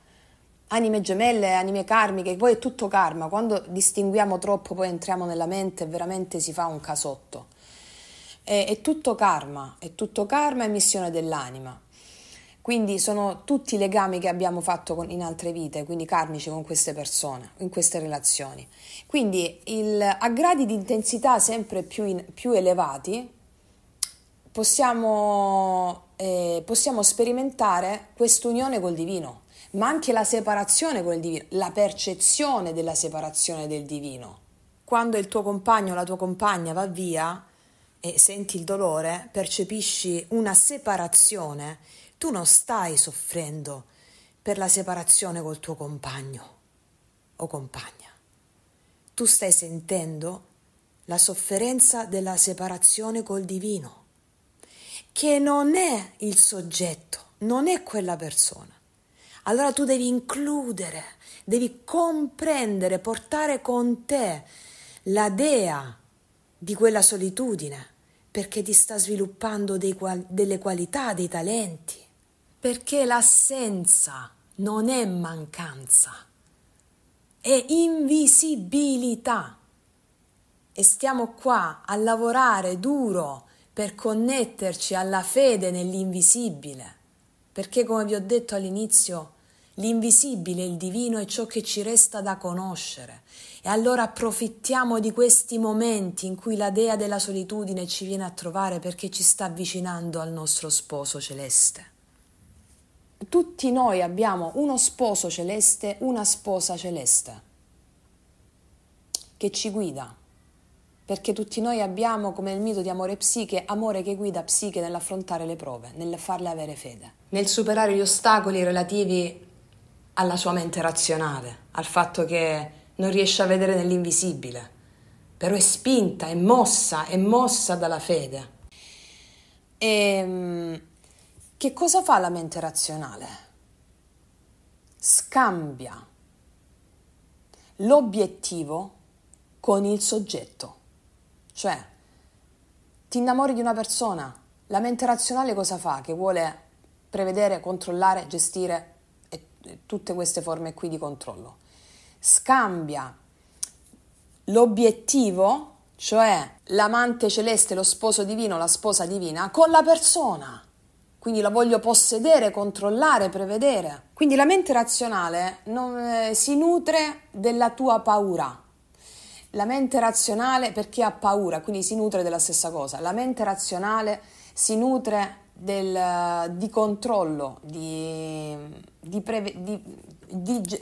anime gemelle, anime karmiche, poi è tutto karma, quando distinguiamo troppo poi entriamo nella mente e veramente si fa un casotto. È, è tutto karma, è tutto karma e missione dell'anima. Quindi sono tutti i legami che abbiamo fatto con, in altre vite, quindi karmici con queste persone, in queste relazioni. Quindi il, a gradi di intensità sempre più, in, più elevati possiamo, eh, possiamo sperimentare quest'unione col divino ma anche la separazione con il divino, la percezione della separazione del divino. Quando il tuo compagno o la tua compagna va via e senti il dolore, percepisci una separazione, tu non stai soffrendo per la separazione col tuo compagno o compagna. Tu stai sentendo la sofferenza della separazione col divino, che non è il soggetto, non è quella persona allora tu devi includere, devi comprendere, portare con te la dea di quella solitudine, perché ti sta sviluppando qual- delle qualità, dei talenti, perché l'assenza non è mancanza, è invisibilità. E stiamo qua a lavorare duro per connetterci alla fede nell'invisibile perché come vi ho detto all'inizio, l'invisibile, il divino è ciò che ci resta da conoscere e allora approfittiamo di questi momenti in cui la dea della solitudine ci viene a trovare perché ci sta avvicinando al nostro sposo celeste. Tutti noi abbiamo uno sposo celeste, una sposa celeste che ci guida perché tutti noi abbiamo, come il mito di amore psiche, amore che guida psiche nell'affrontare le prove, nel farle avere fede nel superare gli ostacoli relativi alla sua mente razionale, al fatto che non riesce a vedere nell'invisibile, però è spinta, è mossa, è mossa dalla fede. E ehm, che cosa fa la mente razionale? Scambia l'obiettivo con il soggetto. Cioè, ti innamori di una persona, la mente razionale cosa fa? Che vuole prevedere, controllare, gestire e, tutte queste forme qui di controllo. Scambia l'obiettivo, cioè l'amante celeste, lo sposo divino, la sposa divina, con la persona. Quindi la voglio possedere, controllare, prevedere. Quindi la mente razionale non, eh, si nutre della tua paura. La mente razionale, perché ha paura, quindi si nutre della stessa cosa. La mente razionale si nutre del, eh, di controllo, di, di preve, di,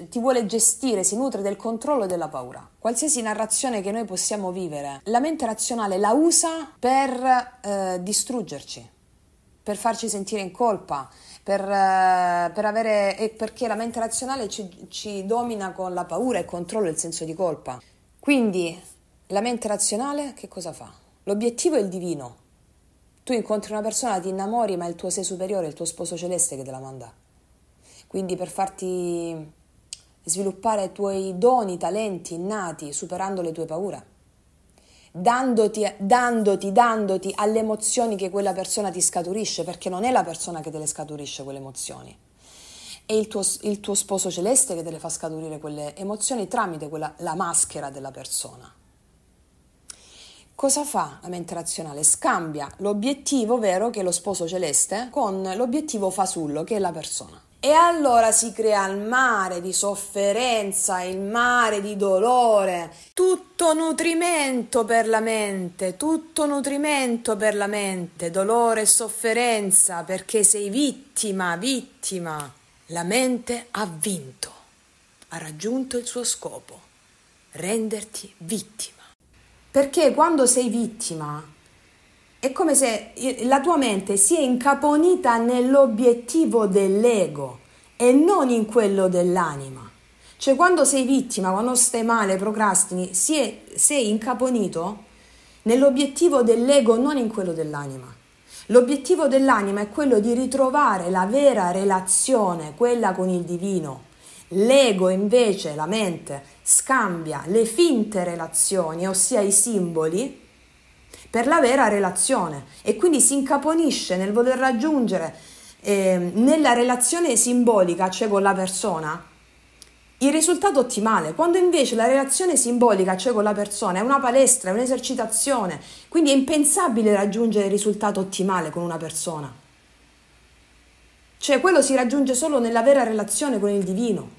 ti vuole gestire, si nutre del controllo e della paura. Qualsiasi narrazione che noi possiamo vivere, la mente razionale la usa per eh, distruggerci, per farci sentire in colpa, per, eh, per avere, perché la mente razionale ci, ci domina con la paura, il controllo e il senso di colpa. Quindi la mente razionale che cosa fa? L'obiettivo è il divino, tu incontri una persona, ti innamori, ma è il tuo sé superiore, il tuo sposo celeste che te la manda. Quindi per farti sviluppare i tuoi doni, talenti innati, superando le tue paure, dandoti, dandoti, dandoti alle emozioni che quella persona ti scaturisce, perché non è la persona che te le scaturisce quelle emozioni, è il tuo, il tuo sposo celeste che te le fa scaturire quelle emozioni tramite quella, la maschera della persona cosa fa la mente razionale? Scambia l'obiettivo vero, che è lo sposo celeste, con l'obiettivo fasullo, che è la persona. E allora si crea il mare di sofferenza, il mare di dolore, tutto nutrimento per la mente, tutto nutrimento per la mente, dolore e sofferenza perché sei vittima, vittima. La mente ha vinto, ha raggiunto il suo scopo, renderti vittima. Perché quando sei vittima è come se la tua mente si è incaponita nell'obiettivo dell'ego e non in quello dell'anima. Cioè quando sei vittima, quando stai male, procrastini, sei, sei incaponito nell'obiettivo dell'ego, non in quello dell'anima. L'obiettivo dell'anima è quello di ritrovare la vera relazione, quella con il divino, L'ego invece, la mente, scambia le finte relazioni, ossia i simboli, per la vera relazione e quindi si incaponisce nel voler raggiungere eh, nella relazione simbolica, cioè con la persona, il risultato ottimale, quando invece la relazione simbolica, cioè con la persona, è una palestra, è un'esercitazione, quindi è impensabile raggiungere il risultato ottimale con una persona. Cioè quello si raggiunge solo nella vera relazione con il divino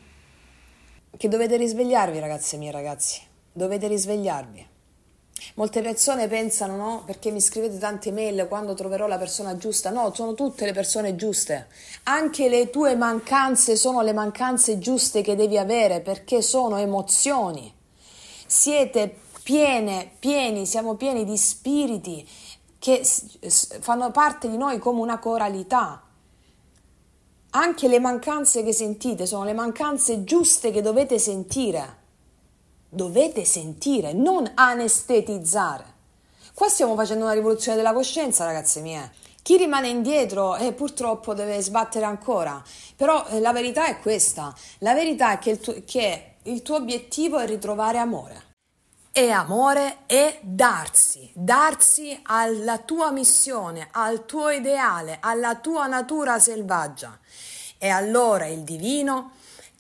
che dovete risvegliarvi, ragazze mie ragazzi. Dovete risvegliarvi. Molte persone pensano, no, perché mi scrivete tante mail quando troverò la persona giusta. No, sono tutte le persone giuste. Anche le tue mancanze sono le mancanze giuste che devi avere perché sono emozioni. Siete piene, pieni, siamo pieni di spiriti che fanno parte di noi come una coralità. Anche le mancanze che sentite sono le mancanze giuste che dovete sentire. Dovete sentire, non anestetizzare. Qua stiamo facendo una rivoluzione della coscienza, ragazzi miei. Chi rimane indietro eh, purtroppo deve sbattere ancora, però eh, la verità è questa, la verità è che il, tu- che il tuo obiettivo è ritrovare amore. E amore è darsi, darsi alla tua missione, al tuo ideale, alla tua natura selvaggia. E allora il divino,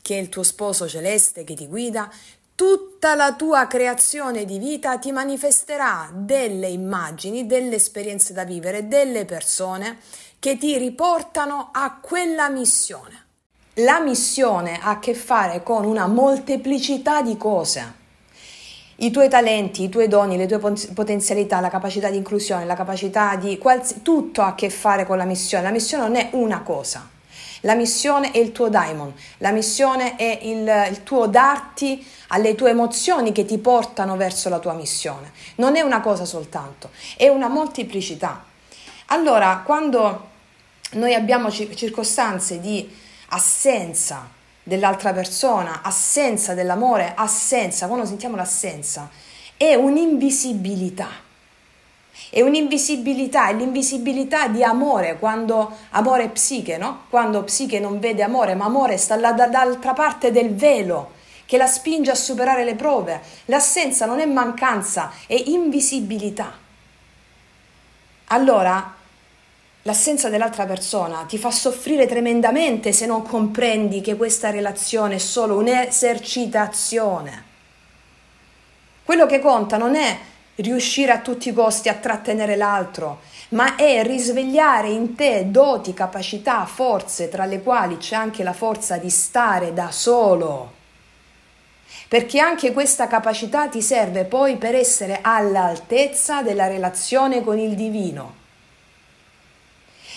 che è il tuo sposo celeste che ti guida, tutta la tua creazione di vita ti manifesterà delle immagini, delle esperienze da vivere, delle persone che ti riportano a quella missione. La missione ha a che fare con una molteplicità di cose. I tuoi talenti, i tuoi doni, le tue potenzialità, la capacità di inclusione, la capacità di qualsiasi... tutto ha a che fare con la missione. La missione non è una cosa. La missione è il tuo daimon, la missione è il, il tuo darti alle tue emozioni che ti portano verso la tua missione. Non è una cosa soltanto, è una molteplicità. Allora, quando noi abbiamo circostanze di assenza dell'altra persona, assenza dell'amore, assenza, quando sentiamo l'assenza, è un'invisibilità è un'invisibilità, è l'invisibilità di amore, quando amore è psiche, no? Quando psiche non vede amore, ma amore sta là, dall'altra parte del velo che la spinge a superare le prove. L'assenza non è mancanza, è invisibilità. Allora, L'assenza dell'altra persona ti fa soffrire tremendamente se non comprendi che questa relazione è solo un'esercitazione. Quello che conta non è riuscire a tutti i costi a trattenere l'altro, ma è risvegliare in te doti, capacità, forze, tra le quali c'è anche la forza di stare da solo. Perché anche questa capacità ti serve poi per essere all'altezza della relazione con il divino.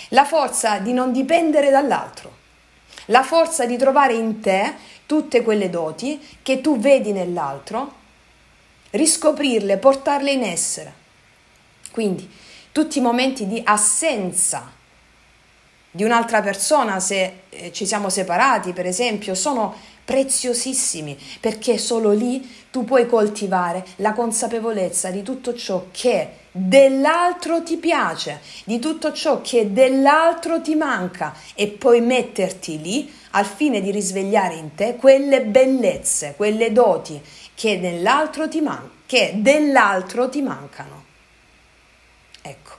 La forza di non dipendere dall'altro. La forza di trovare in te tutte quelle doti che tu vedi nell'altro riscoprirle, portarle in essere. Quindi tutti i momenti di assenza di un'altra persona, se eh, ci siamo separati per esempio, sono preziosissimi perché solo lì tu puoi coltivare la consapevolezza di tutto ciò che dell'altro ti piace, di tutto ciò che dell'altro ti manca e poi metterti lì al fine di risvegliare in te quelle bellezze, quelle doti che, nell'altro ti man- che dell'altro ti mancano. Ecco,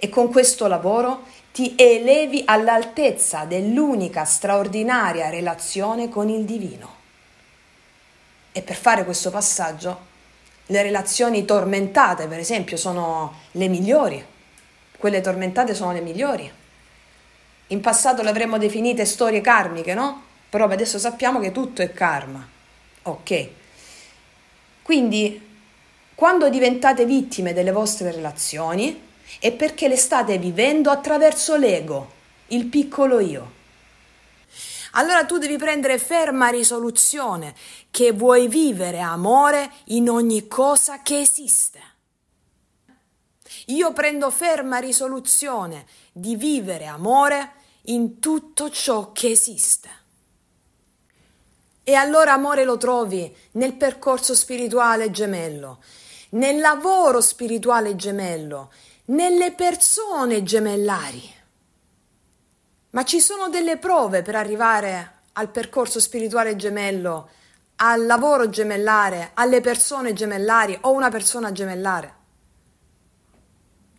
e con questo lavoro ti elevi all'altezza dell'unica straordinaria relazione con il divino. E per fare questo passaggio, le relazioni tormentate, per esempio, sono le migliori. Quelle tormentate sono le migliori. In passato le avremmo definite storie karmiche, no? Però adesso sappiamo che tutto è karma. Ok, quindi, quando diventate vittime delle vostre relazioni, è perché le state vivendo attraverso l'ego, il piccolo io. Allora tu devi prendere ferma risoluzione che vuoi vivere amore in ogni cosa che esiste. Io prendo ferma risoluzione di vivere amore in tutto ciò che esiste. E allora amore lo trovi nel percorso spirituale gemello, nel lavoro spirituale gemello, nelle persone gemellari. Ma ci sono delle prove per arrivare al percorso spirituale gemello, al lavoro gemellare, alle persone gemellari o una persona gemellare.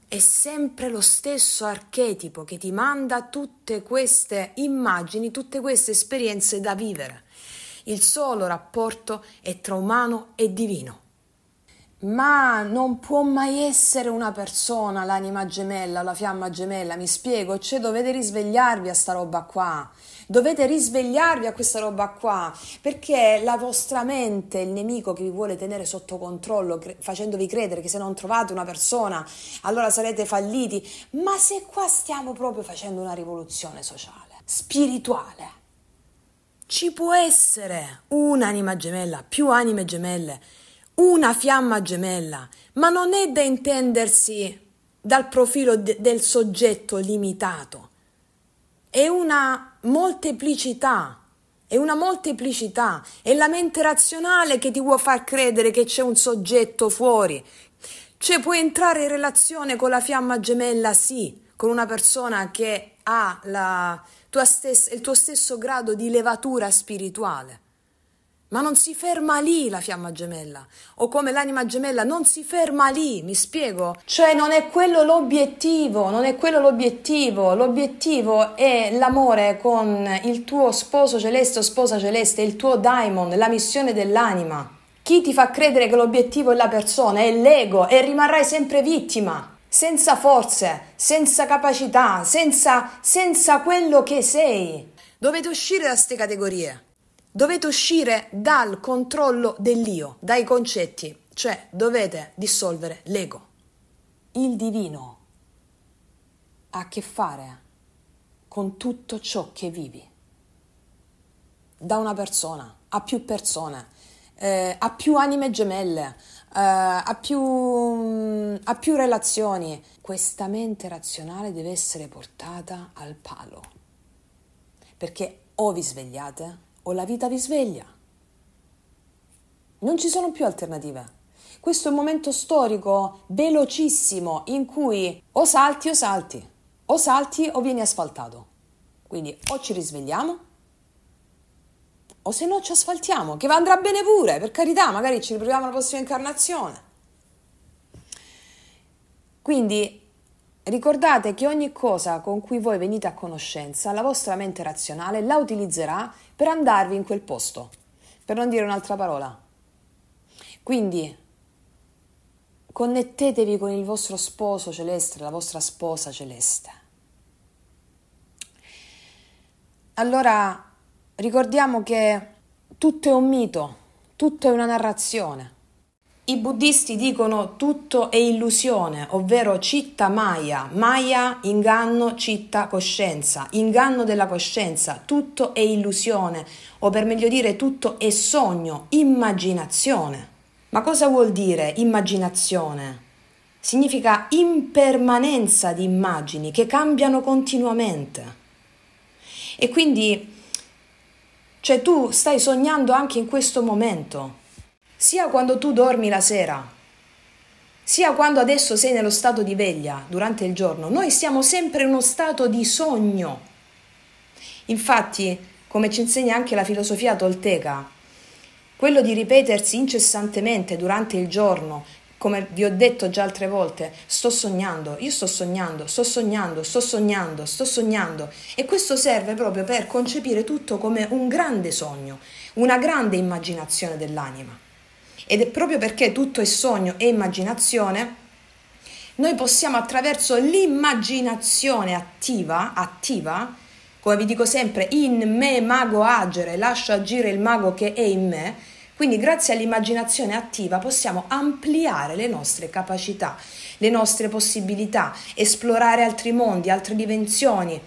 È sempre lo stesso archetipo che ti manda tutte queste immagini, tutte queste esperienze da vivere il solo rapporto è tra umano e divino. Ma non può mai essere una persona l'anima gemella o la fiamma gemella, mi spiego, cioè dovete risvegliarvi a sta roba qua. Dovete risvegliarvi a questa roba qua, perché la vostra mente il nemico che vi vuole tenere sotto controllo, cre- facendovi credere che se non trovate una persona allora sarete falliti. Ma se qua stiamo proprio facendo una rivoluzione sociale, spirituale, ci può essere un'anima gemella, più anime gemelle, una fiamma gemella, ma non è da intendersi dal profilo de- del soggetto limitato. È una molteplicità, è una molteplicità, è la mente razionale che ti vuole far credere che c'è un soggetto fuori. Cioè puoi entrare in relazione con la fiamma gemella, sì, con una persona che ha la stessa, il tuo stesso grado di levatura spirituale. Ma non si ferma lì la fiamma gemella, o come l'anima gemella non si ferma lì, mi spiego? Cioè non è quello l'obiettivo, non è quello l'obiettivo, l'obiettivo è l'amore con il tuo sposo celeste o sposa celeste, il tuo daimon, la missione dell'anima. Chi ti fa credere che l'obiettivo è la persona, è l'ego e rimarrai sempre vittima senza forze, senza capacità, senza, senza quello che sei. Dovete uscire da queste categorie. Dovete uscire dal controllo dell'io, dai concetti, cioè dovete dissolvere l'ego. Il divino ha a che fare con tutto ciò che vivi. Da una persona a più persone, eh, a più anime gemelle, eh, a, più, mm, ha più relazioni. Questa mente razionale deve essere portata al palo, perché o vi svegliate o la vita vi sveglia. Non ci sono più alternative. Questo è un momento storico velocissimo in cui o salti o salti, o salti o vieni asfaltato. Quindi o ci risvegliamo o se no ci asfaltiamo, che andrà bene pure, per carità, magari ci riproviamo alla prossima incarnazione. Quindi Ricordate che ogni cosa con cui voi venite a conoscenza, la vostra mente razionale la utilizzerà per andarvi in quel posto, per non dire un'altra parola. Quindi connettetevi con il vostro sposo celeste, la vostra sposa celeste. Allora ricordiamo che tutto è un mito, tutto è una narrazione. I buddhisti dicono tutto è illusione, ovvero citta maya, maya inganno, citta coscienza, inganno della coscienza, tutto è illusione, o per meglio dire tutto è sogno, immaginazione. Ma cosa vuol dire immaginazione? Significa impermanenza di immagini che cambiano continuamente. E quindi cioè tu stai sognando anche in questo momento, sia quando tu dormi la sera, sia quando adesso sei nello stato di veglia durante il giorno. Noi siamo sempre in uno stato di sogno. Infatti, come ci insegna anche la filosofia tolteca, quello di ripetersi incessantemente durante il giorno come vi ho detto già altre volte, sto sognando, io sto sognando, sto sognando, sto sognando, sto sognando. E questo serve proprio per concepire tutto come un grande sogno, una grande immaginazione dell'anima. Ed è proprio perché tutto è sogno e immaginazione noi possiamo attraverso l'immaginazione attiva, attiva, come vi dico sempre, in me mago agere, lascio agire il mago che è in me, quindi grazie all'immaginazione attiva possiamo ampliare le nostre capacità, le nostre possibilità, esplorare altri mondi, altre dimensioni.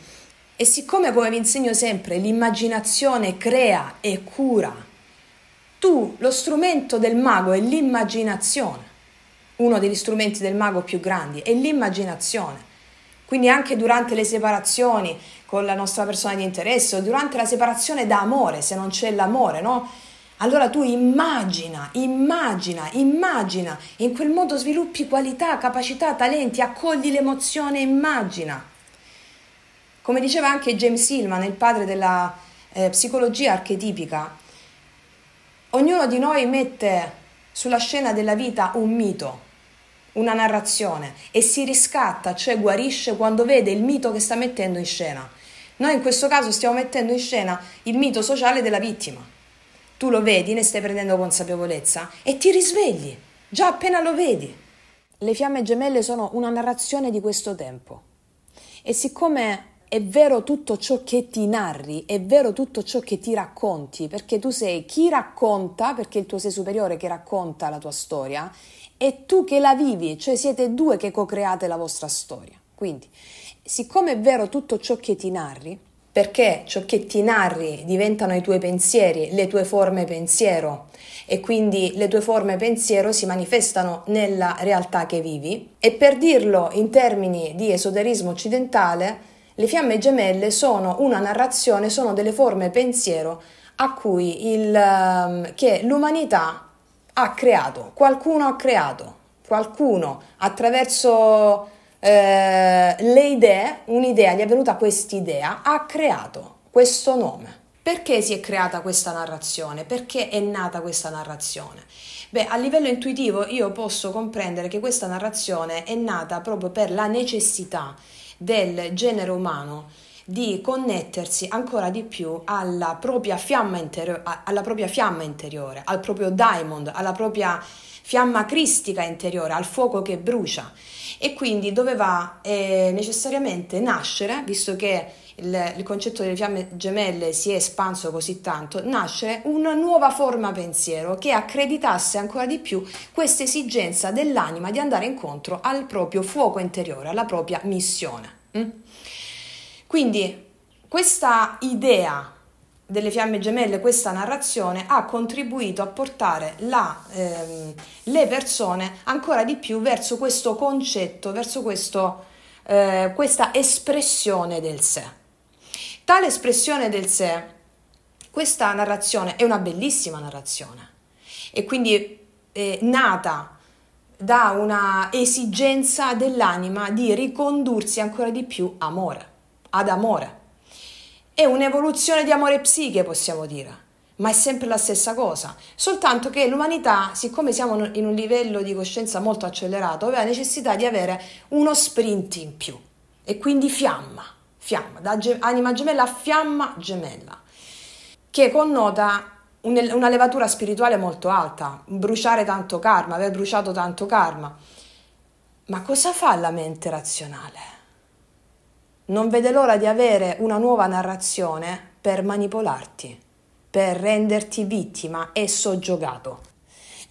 E siccome, come vi insegno sempre, l'immaginazione crea e cura, tu, lo strumento del mago è l'immaginazione. Uno degli strumenti del mago più grandi è l'immaginazione. Quindi anche durante le separazioni con la nostra persona di interesse o durante la separazione da amore, se non c'è l'amore, no? Allora tu immagina, immagina, immagina e in quel modo sviluppi qualità, capacità, talenti, accogli l'emozione, immagina. Come diceva anche James Hillman, il padre della eh, psicologia archetipica, ognuno di noi mette sulla scena della vita un mito, una narrazione e si riscatta, cioè guarisce quando vede il mito che sta mettendo in scena. Noi in questo caso stiamo mettendo in scena il mito sociale della vittima tu lo vedi, ne stai prendendo consapevolezza e ti risvegli, già appena lo vedi. Le fiamme gemelle sono una narrazione di questo tempo. E siccome è vero tutto ciò che ti narri, è vero tutto ciò che ti racconti, perché tu sei chi racconta, perché il tuo sei superiore che racconta la tua storia, e tu che la vivi, cioè siete due che co-create la vostra storia. Quindi, siccome è vero tutto ciò che ti narri, perché ciò che ti narri diventano i tuoi pensieri, le tue forme pensiero e quindi le tue forme pensiero si manifestano nella realtà che vivi e per dirlo in termini di esoterismo occidentale, le fiamme gemelle sono una narrazione, sono delle forme pensiero a cui il, ehm, che l'umanità ha creato, qualcuno ha creato, qualcuno attraverso eh, le idee, un'idea, gli è venuta questa idea, ha creato questo nome. Perché si è creata questa narrazione? Perché è nata questa narrazione? Beh, a livello intuitivo io posso comprendere che questa narrazione è nata proprio per la necessità del genere umano di connettersi ancora di più alla propria fiamma, interi- alla propria fiamma interiore, al proprio diamond, alla propria fiamma cristica interiore, al fuoco che brucia e quindi doveva eh, necessariamente nascere, visto che il, il, concetto delle fiamme gemelle si è espanso così tanto, nascere una nuova forma pensiero che accreditasse ancora di più questa esigenza dell'anima di andare incontro al proprio fuoco interiore, alla propria missione. Mm? Quindi questa idea delle fiamme gemelle questa narrazione ha contribuito a portare la, ehm, le persone ancora di più verso questo concetto, verso questo, eh, questa espressione del sé. Tale espressione del sé, questa narrazione è una bellissima narrazione e quindi eh, nata da una esigenza dell'anima di ricondursi ancora di più amore, ad amore è un'evoluzione di amore psiche, possiamo dire ma è sempre la stessa cosa, soltanto che l'umanità, siccome siamo in un livello di coscienza molto accelerato, aveva necessità di avere uno sprint in più e quindi fiamma, fiamma, da ge- anima gemella a fiamma gemella, che connota un- una levatura spirituale molto alta, bruciare tanto karma, aver bruciato tanto karma. Ma cosa fa la mente razionale? non vede l'ora di avere una nuova narrazione per manipolarti, per renderti vittima e soggiogato.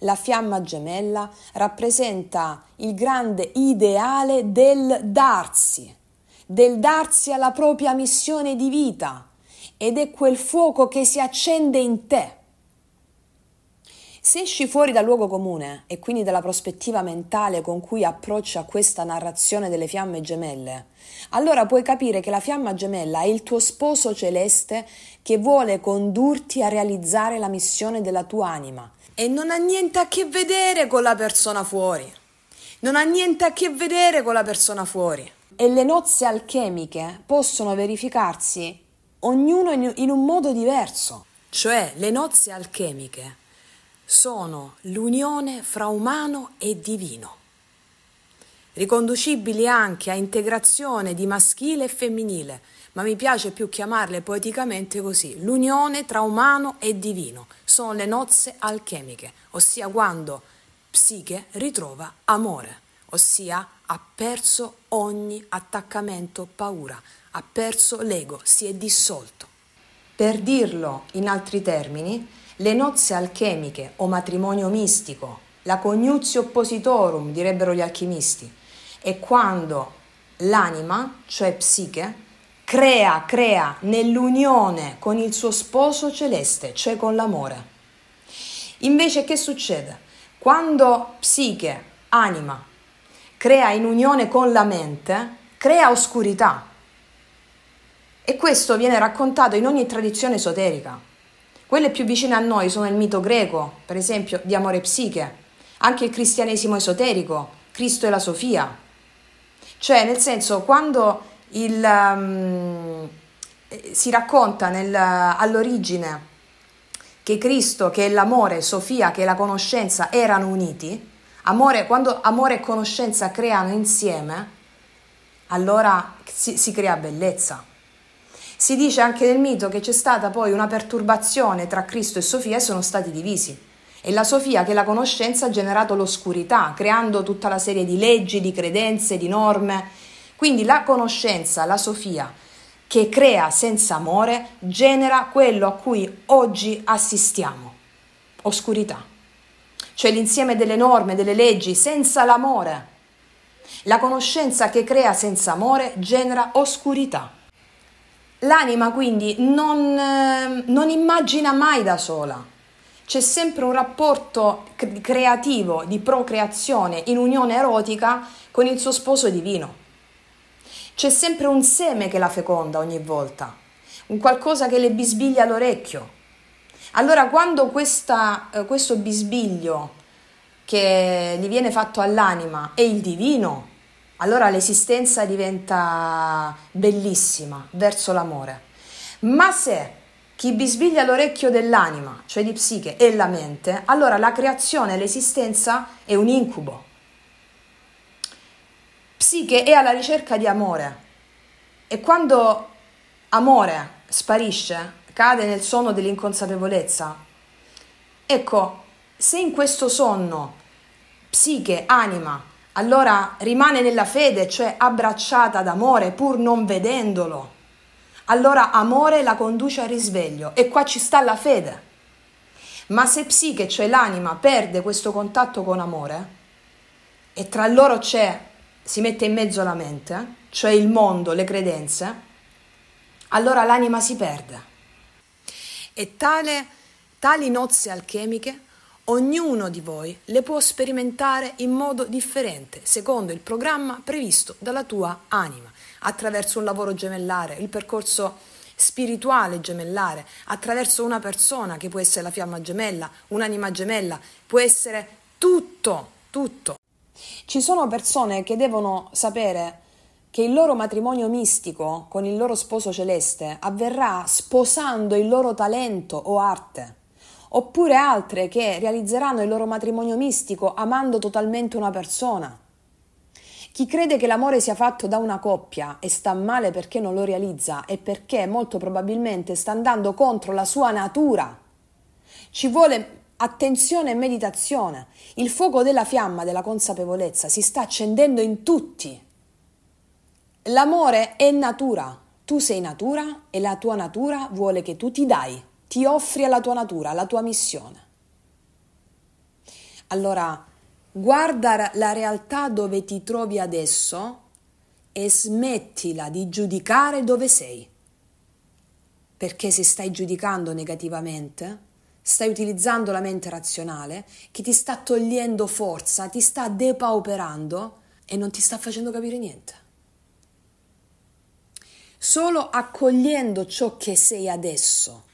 La fiamma gemella rappresenta il grande ideale del darsi, del darsi alla propria missione di vita ed è quel fuoco che si accende in te se esci fuori dal luogo comune e quindi dalla prospettiva mentale con cui approccia questa narrazione delle fiamme gemelle, allora puoi capire che la fiamma gemella è il tuo sposo celeste che vuole condurti a realizzare la missione della tua anima e non ha niente a che vedere con la persona fuori. Non ha niente a che vedere con la persona fuori. E le nozze alchemiche possono verificarsi ognuno in un modo diverso. Cioè, le nozze alchemiche sono l'unione fra umano e divino, riconducibili anche a integrazione di maschile e femminile, ma mi piace più chiamarle poeticamente così, l'unione tra umano e divino, sono le nozze alchemiche, ossia quando psiche ritrova amore, ossia ha perso ogni attaccamento paura, ha perso l'ego, si è dissolto. Per dirlo in altri termini, le nozze alchemiche o matrimonio mistico, la coniuzio oppositorum, direbbero gli alchimisti, è quando l'anima, cioè psiche, crea, crea nell'unione con il suo sposo celeste, cioè con l'amore. Invece che succede? Quando psiche, anima, crea in unione con la mente, crea oscurità. E questo viene raccontato in ogni tradizione esoterica. Quelle più vicine a noi sono il mito greco, per esempio, di amore psiche, anche il cristianesimo esoterico, Cristo e la Sofia. Cioè, nel senso, quando il, um, si racconta nel, all'origine che Cristo, che è l'amore, Sofia, che è la conoscenza, erano uniti, amore, quando amore e conoscenza creano insieme, allora si, si crea bellezza. Si dice anche nel mito che c'è stata poi una perturbazione tra Cristo e Sofia e sono stati divisi. E la Sofia, che è la conoscenza, ha generato l'oscurità, creando tutta la serie di leggi, di credenze, di norme. Quindi la conoscenza, la Sofia, che crea senza amore, genera quello a cui oggi assistiamo, oscurità. Cioè l'insieme delle norme, delle leggi, senza l'amore. La conoscenza che crea senza amore genera oscurità. L'anima quindi non, ehm, non immagina mai da sola, c'è sempre un rapporto creativo di procreazione in unione erotica con il suo sposo divino. C'è sempre un seme che la feconda ogni volta, un qualcosa che le bisbiglia all'orecchio. Allora quando questa, eh, questo bisbiglio che gli viene fatto all'anima è il divino, allora l'esistenza diventa bellissima verso l'amore. Ma se chi bisbiglia l'orecchio dell'anima, cioè di psiche, e la mente, allora la creazione l'esistenza è un incubo. Psiche è alla ricerca di amore e quando amore sparisce, cade nel sonno dell'inconsapevolezza. Ecco, se in questo sonno psiche, anima allora rimane nella fede, cioè abbracciata d'amore pur non vedendolo. Allora amore la conduce al risveglio e qua ci sta la fede. Ma se psiche, cioè l'anima, perde questo contatto con amore e tra loro c'è, si mette in mezzo la mente, cioè il mondo, le credenze, allora l'anima si perde. E tale, tali nozze alchemiche Ognuno di voi le può sperimentare in modo differente, secondo il programma previsto dalla tua anima, attraverso un lavoro gemellare, il percorso spirituale gemellare, attraverso una persona che può essere la fiamma gemella, un'anima gemella, può essere tutto, tutto. Ci sono persone che devono sapere che il loro matrimonio mistico con il loro sposo celeste avverrà sposando il loro talento o arte oppure altre che realizzeranno il loro matrimonio mistico amando totalmente una persona. Chi crede che l'amore sia fatto da una coppia e sta male perché non lo realizza è perché molto probabilmente sta andando contro la sua natura. Ci vuole attenzione e meditazione. Il fuoco della fiamma della consapevolezza si sta accendendo in tutti. L'amore è natura. Tu sei natura e la tua natura vuole che tu ti dai ti offri alla tua natura, alla tua missione. Allora, guarda la realtà dove ti trovi adesso e smettila di giudicare dove sei. Perché se stai giudicando negativamente, stai utilizzando la mente razionale che ti sta togliendo forza, ti sta depauperando e non ti sta facendo capire niente. Solo accogliendo ciò che sei adesso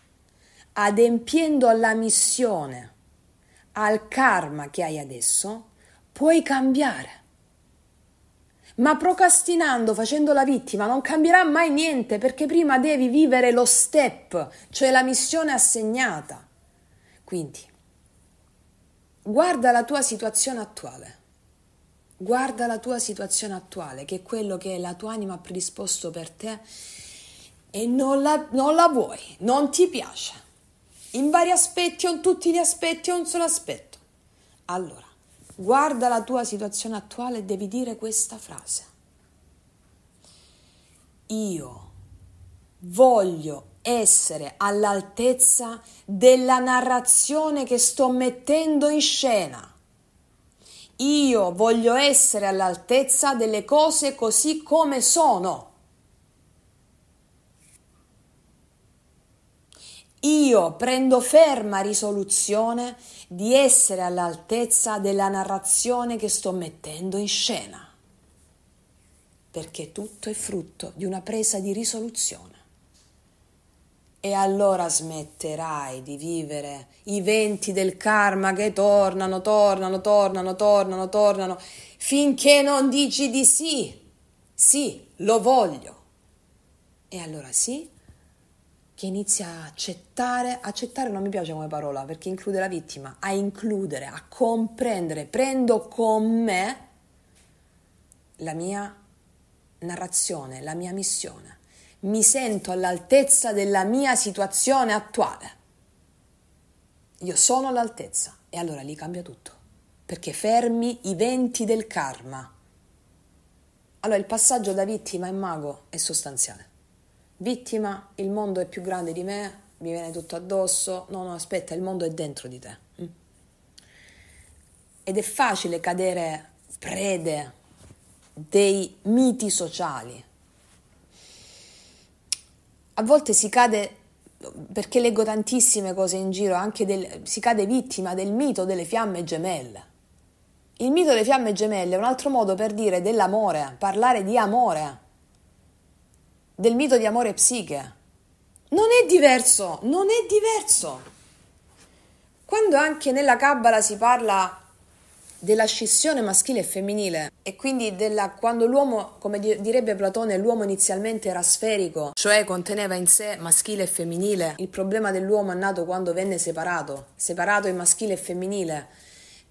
adempiendo alla missione, al karma che hai adesso, puoi cambiare. Ma procrastinando, facendo la vittima, non cambierà mai niente perché prima devi vivere lo step, cioè la missione assegnata. Quindi, guarda la tua situazione attuale. Guarda la tua situazione attuale, che è quello che la tua anima ha predisposto per te e non la, non la vuoi, non ti piace in vari aspetti o in tutti gli aspetti o un solo aspetto. Allora, guarda la tua situazione attuale e devi dire questa frase. Io voglio essere all'altezza della narrazione che sto mettendo in scena. Io voglio essere all'altezza delle cose così come sono. Io prendo ferma risoluzione di essere all'altezza della narrazione che sto mettendo in scena, perché tutto è frutto di una presa di risoluzione. E allora smetterai di vivere i venti del karma che tornano, tornano, tornano, tornano, tornano, finché non dici di sì. Sì, lo voglio. E allora sì, che inizia a accettare, accettare non mi piace come parola perché include la vittima, a includere, a comprendere, prendo con me la mia narrazione, la mia missione, mi sento all'altezza della mia situazione attuale, io sono all'altezza e allora lì cambia tutto, perché fermi i venti del karma. Allora il passaggio da vittima in mago è sostanziale vittima, il mondo è più grande di me, mi viene tutto addosso, no, no, aspetta, il mondo è dentro di te. Mm. Ed è facile cadere prede dei miti sociali. A volte si cade, perché leggo tantissime cose in giro, anche del, si cade vittima del mito delle fiamme gemelle. Il mito delle fiamme gemelle è un altro modo per dire dell'amore, parlare di amore del mito di amore e psiche. Non è diverso, non è diverso. Quando anche nella Kabbalah si parla della scissione maschile e femminile e quindi della, quando l'uomo, come direbbe Platone, l'uomo inizialmente era sferico, cioè conteneva in sé maschile e femminile, il problema dell'uomo è nato quando venne separato, separato in maschile e femminile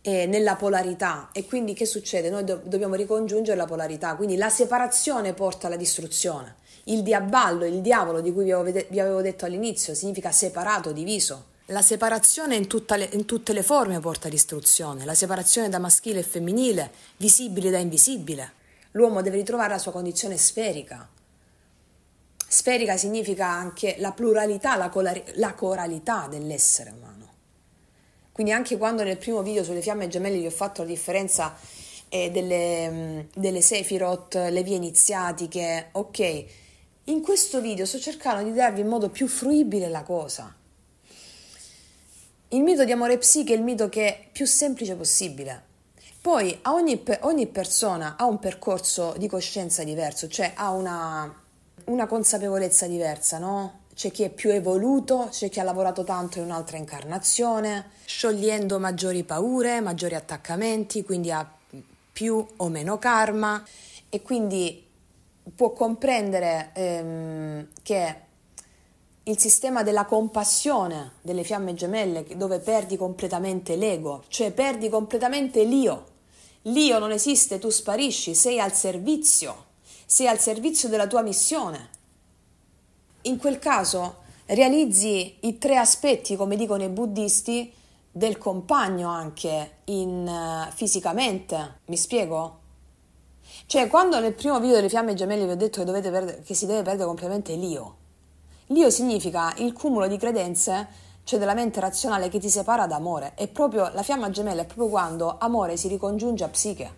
e nella polarità e quindi che succede? Noi do- dobbiamo ricongiungere la polarità, quindi la separazione porta alla distruzione. Il diaballo, il diavolo di cui vi avevo, detto all'inizio, significa separato, diviso. La separazione in, le, in, tutte le forme porta all'istruzione, la separazione da maschile e femminile, visibile da invisibile. L'uomo deve ritrovare la sua condizione sferica. Sferica significa anche la pluralità, la, colari, la coralità dell'essere umano. Quindi anche quando nel primo video sulle fiamme gemelle vi ho fatto la differenza eh, delle, mm, delle Sefirot, le vie iniziatiche, ok, in questo video sto cercando di darvi in modo più fruibile la cosa. Il mito di amore psiche è il mito che è più semplice possibile. Poi ogni, ogni persona ha un percorso di coscienza diverso, cioè ha una, una consapevolezza diversa, no? C'è chi è più evoluto, c'è chi ha lavorato tanto in un'altra incarnazione, sciogliendo maggiori paure, maggiori attaccamenti, quindi ha più o meno karma e quindi può comprendere ehm, che il sistema della compassione delle fiamme gemelle, dove perdi completamente l'ego, cioè perdi completamente l'io. L'io non esiste, tu sparisci, sei al servizio, sei al servizio della tua missione. In quel caso realizzi i tre aspetti, come dicono i buddisti, del compagno anche in, uh, fisicamente. Mi spiego? Cioè, quando nel primo video delle fiamme gemelle vi ho detto che, perdere, che si deve perdere completamente l'io, l'io significa il cumulo di credenze, cioè della mente razionale che ti separa da amore. E proprio la fiamma gemella è proprio quando amore si ricongiunge a psiche.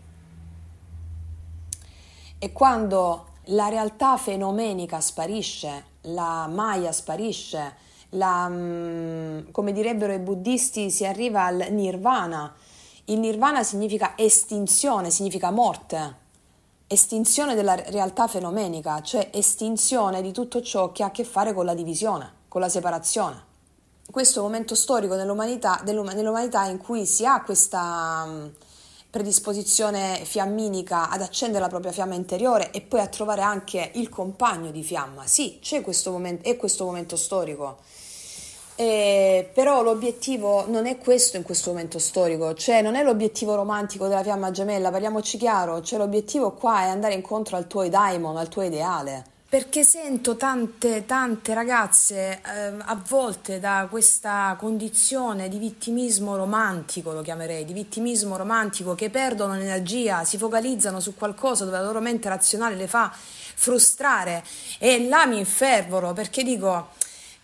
E quando la realtà fenomenica sparisce, la maya sparisce, la, mm, come direbbero i buddhisti, si arriva al nirvana. Il nirvana significa estinzione, significa morte estinzione della realtà fenomenica, cioè estinzione di tutto ciò che ha a che fare con la divisione, con la separazione. Questo è un momento storico nell'umanità, nell'umanità in cui si ha questa mm, predisposizione fiamminica ad accendere la propria fiamma interiore e poi a trovare anche il compagno di fiamma. Sì, c'è questo momento, è questo momento storico. Eh, però l'obiettivo non è questo in questo momento storico, cioè non è l'obiettivo romantico della fiamma gemella, parliamoci chiaro, cioè l'obiettivo qua è andare incontro al tuo daimon, al tuo ideale. Perché sento tante, tante ragazze eh, avvolte da questa condizione di vittimismo romantico, lo chiamerei, di vittimismo romantico, che perdono l'energia, si focalizzano su qualcosa dove la loro mente razionale le fa frustrare. E là mi infervoro perché dico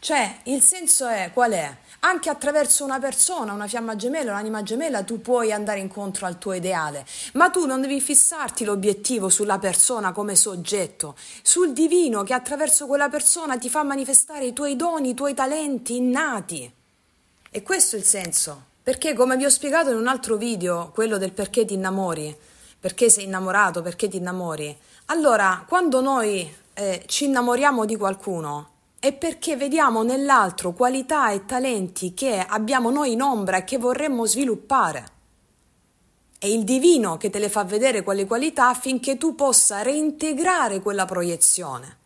cioè, il senso è qual è? Anche attraverso una persona, una fiamma gemella, un'anima gemella, tu puoi andare incontro al tuo ideale, ma tu non devi fissarti l'obiettivo sulla persona come soggetto, sul divino che attraverso quella persona ti fa manifestare i tuoi doni, i tuoi talenti innati. E questo è il senso. Perché, come vi ho spiegato in un altro video, quello del perché ti innamori, perché sei innamorato, perché ti innamori, allora quando noi eh, ci innamoriamo di qualcuno, è perché vediamo nell'altro qualità e talenti che abbiamo noi in ombra e che vorremmo sviluppare. È il divino che te le fa vedere quelle qualità affinché tu possa reintegrare quella proiezione,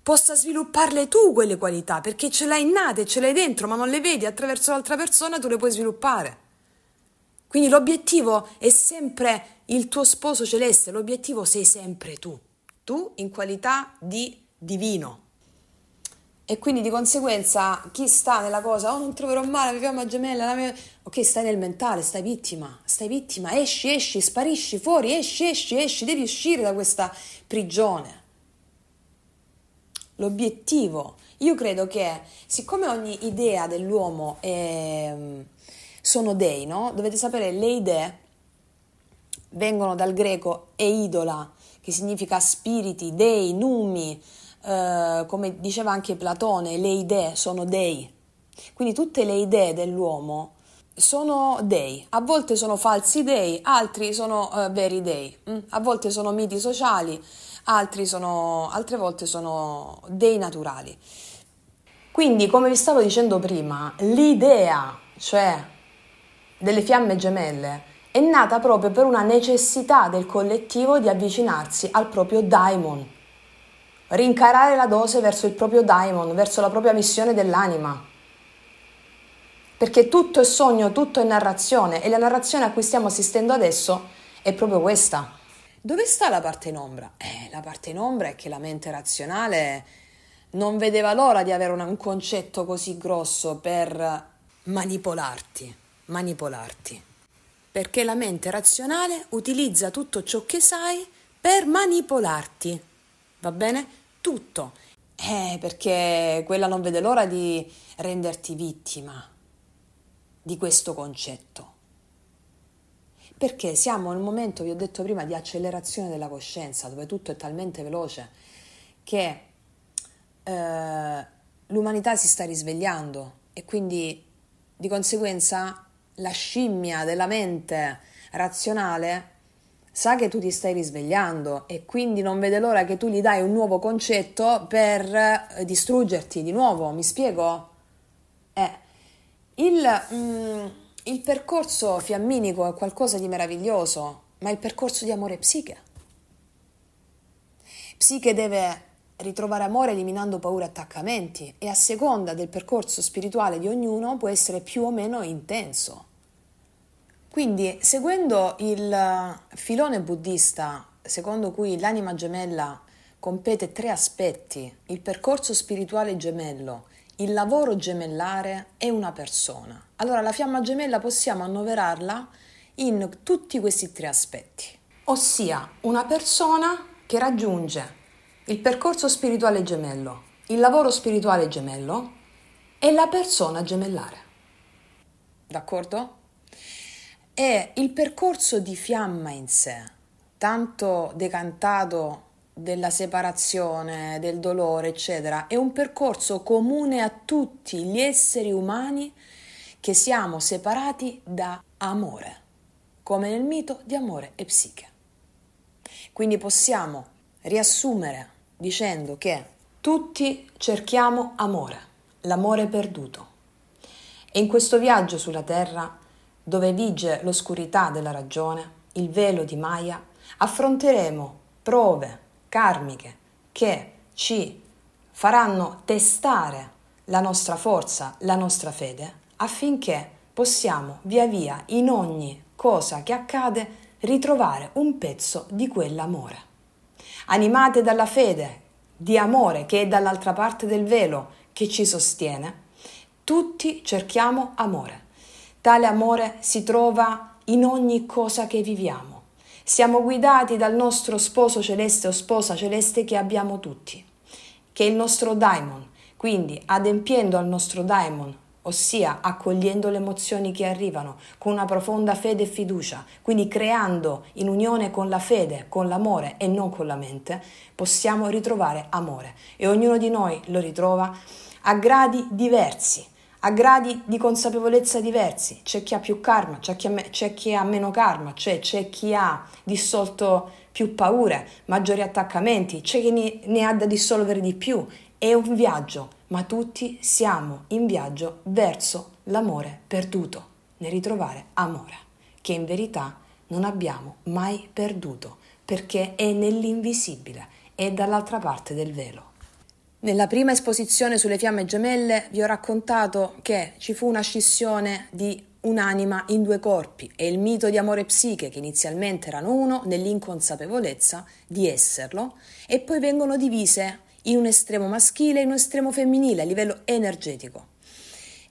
possa svilupparle tu quelle qualità perché ce l'hai innate, ce l'hai dentro, ma non le vedi attraverso l'altra persona, tu le puoi sviluppare. Quindi l'obiettivo è sempre il tuo sposo celeste, l'obiettivo sei sempre tu, tu in qualità di divino e quindi di conseguenza chi sta nella cosa, oh non troverò male, mi mia fiamma gemella, la mia... ok stai nel mentale, stai vittima, stai vittima, esci, esci, sparisci fuori, esci, esci, esci, devi uscire da questa prigione. L'obiettivo, io credo che siccome ogni idea dell'uomo è... Ehm, sono dei, no? Dovete sapere, le idee vengono dal greco eidola, che significa spiriti, dei, numi, eh, come diceva anche Platone, le idee sono dei. Quindi tutte le idee dell'uomo sono dei, a volte sono falsi dei, altri sono eh, veri dei, mm? a volte sono miti sociali, sono, altre volte sono dei naturali. Quindi, come vi stavo dicendo prima, l'idea, cioè delle fiamme gemelle, è nata proprio per una necessità del collettivo di avvicinarsi al proprio daimon, rincarare la dose verso il proprio daimon, verso la propria missione dell'anima. Perché tutto è sogno, tutto è narrazione e la narrazione a cui stiamo assistendo adesso è proprio questa. Dove sta la parte in ombra? Eh, la parte in ombra è che la mente razionale non vedeva l'ora di avere un concetto così grosso per manipolarti, manipolarti. Perché la mente razionale utilizza tutto ciò che sai per manipolarti. Va bene? tutto. Eh, perché quella non vede l'ora di renderti vittima di questo concetto. Perché siamo nel momento, vi ho detto prima, di accelerazione della coscienza, dove tutto è talmente veloce che eh, l'umanità si sta risvegliando e quindi di conseguenza la scimmia della mente razionale sa che tu ti stai risvegliando e quindi non vede l'ora che tu gli dai un nuovo concetto per eh, distruggerti di nuovo, mi spiego? Eh, il, mm, il percorso fiamminico è qualcosa di meraviglioso, ma il percorso di amore è psiche. Psiche deve ritrovare amore eliminando paure e attaccamenti e a seconda del percorso spirituale di ognuno può essere più o meno intenso. Quindi, seguendo il eh, filone buddista secondo cui l'anima gemella compete tre aspetti, il percorso spirituale gemello, il lavoro gemellare e una persona. Allora la fiamma gemella possiamo annoverarla in tutti questi tre aspetti, ossia una persona che raggiunge il percorso spirituale gemello, il lavoro spirituale gemello e la persona gemellare. D'accordo? è il percorso di fiamma in sé, tanto decantato della separazione, del dolore, eccetera, è un percorso comune a tutti gli esseri umani che siamo separati da amore, come nel mito di amore e psiche. Quindi possiamo riassumere dicendo che tutti cerchiamo amore, l'amore perduto. E in questo viaggio sulla Terra dove vige l'oscurità della ragione, il velo di Maya, affronteremo prove karmiche che ci faranno testare la nostra forza, la nostra fede, affinché possiamo via via in ogni cosa che accade ritrovare un pezzo di quell'amore. Animate dalla fede, di amore che è dall'altra parte del velo che ci sostiene, tutti cerchiamo amore Tale amore si trova in ogni cosa che viviamo. Siamo guidati dal nostro sposo celeste o sposa celeste che abbiamo tutti, che è il nostro daimon. Quindi adempiendo al nostro daimon, ossia accogliendo le emozioni che arrivano con una profonda fede e fiducia, quindi creando in unione con la fede, con l'amore e non con la mente, possiamo ritrovare amore e ognuno di noi lo ritrova a gradi diversi a gradi di consapevolezza diversi. C'è chi ha più karma, c'è chi ha, me- c'è chi ha meno karma, cioè c'è chi ha dissolto più paure, maggiori attaccamenti, c'è chi ne, ne ha da dissolvere di più. È un viaggio, ma tutti siamo in viaggio verso l'amore perduto, nel ritrovare amore, che in verità non abbiamo mai perduto, perché è nell'invisibile, è dall'altra parte del velo. Nella prima esposizione sulle fiamme gemelle vi ho raccontato che ci fu una scissione di un'anima in due corpi e il mito di amore psiche che inizialmente erano uno nell'inconsapevolezza di esserlo e poi vengono divise in un estremo maschile e in un estremo femminile a livello energetico.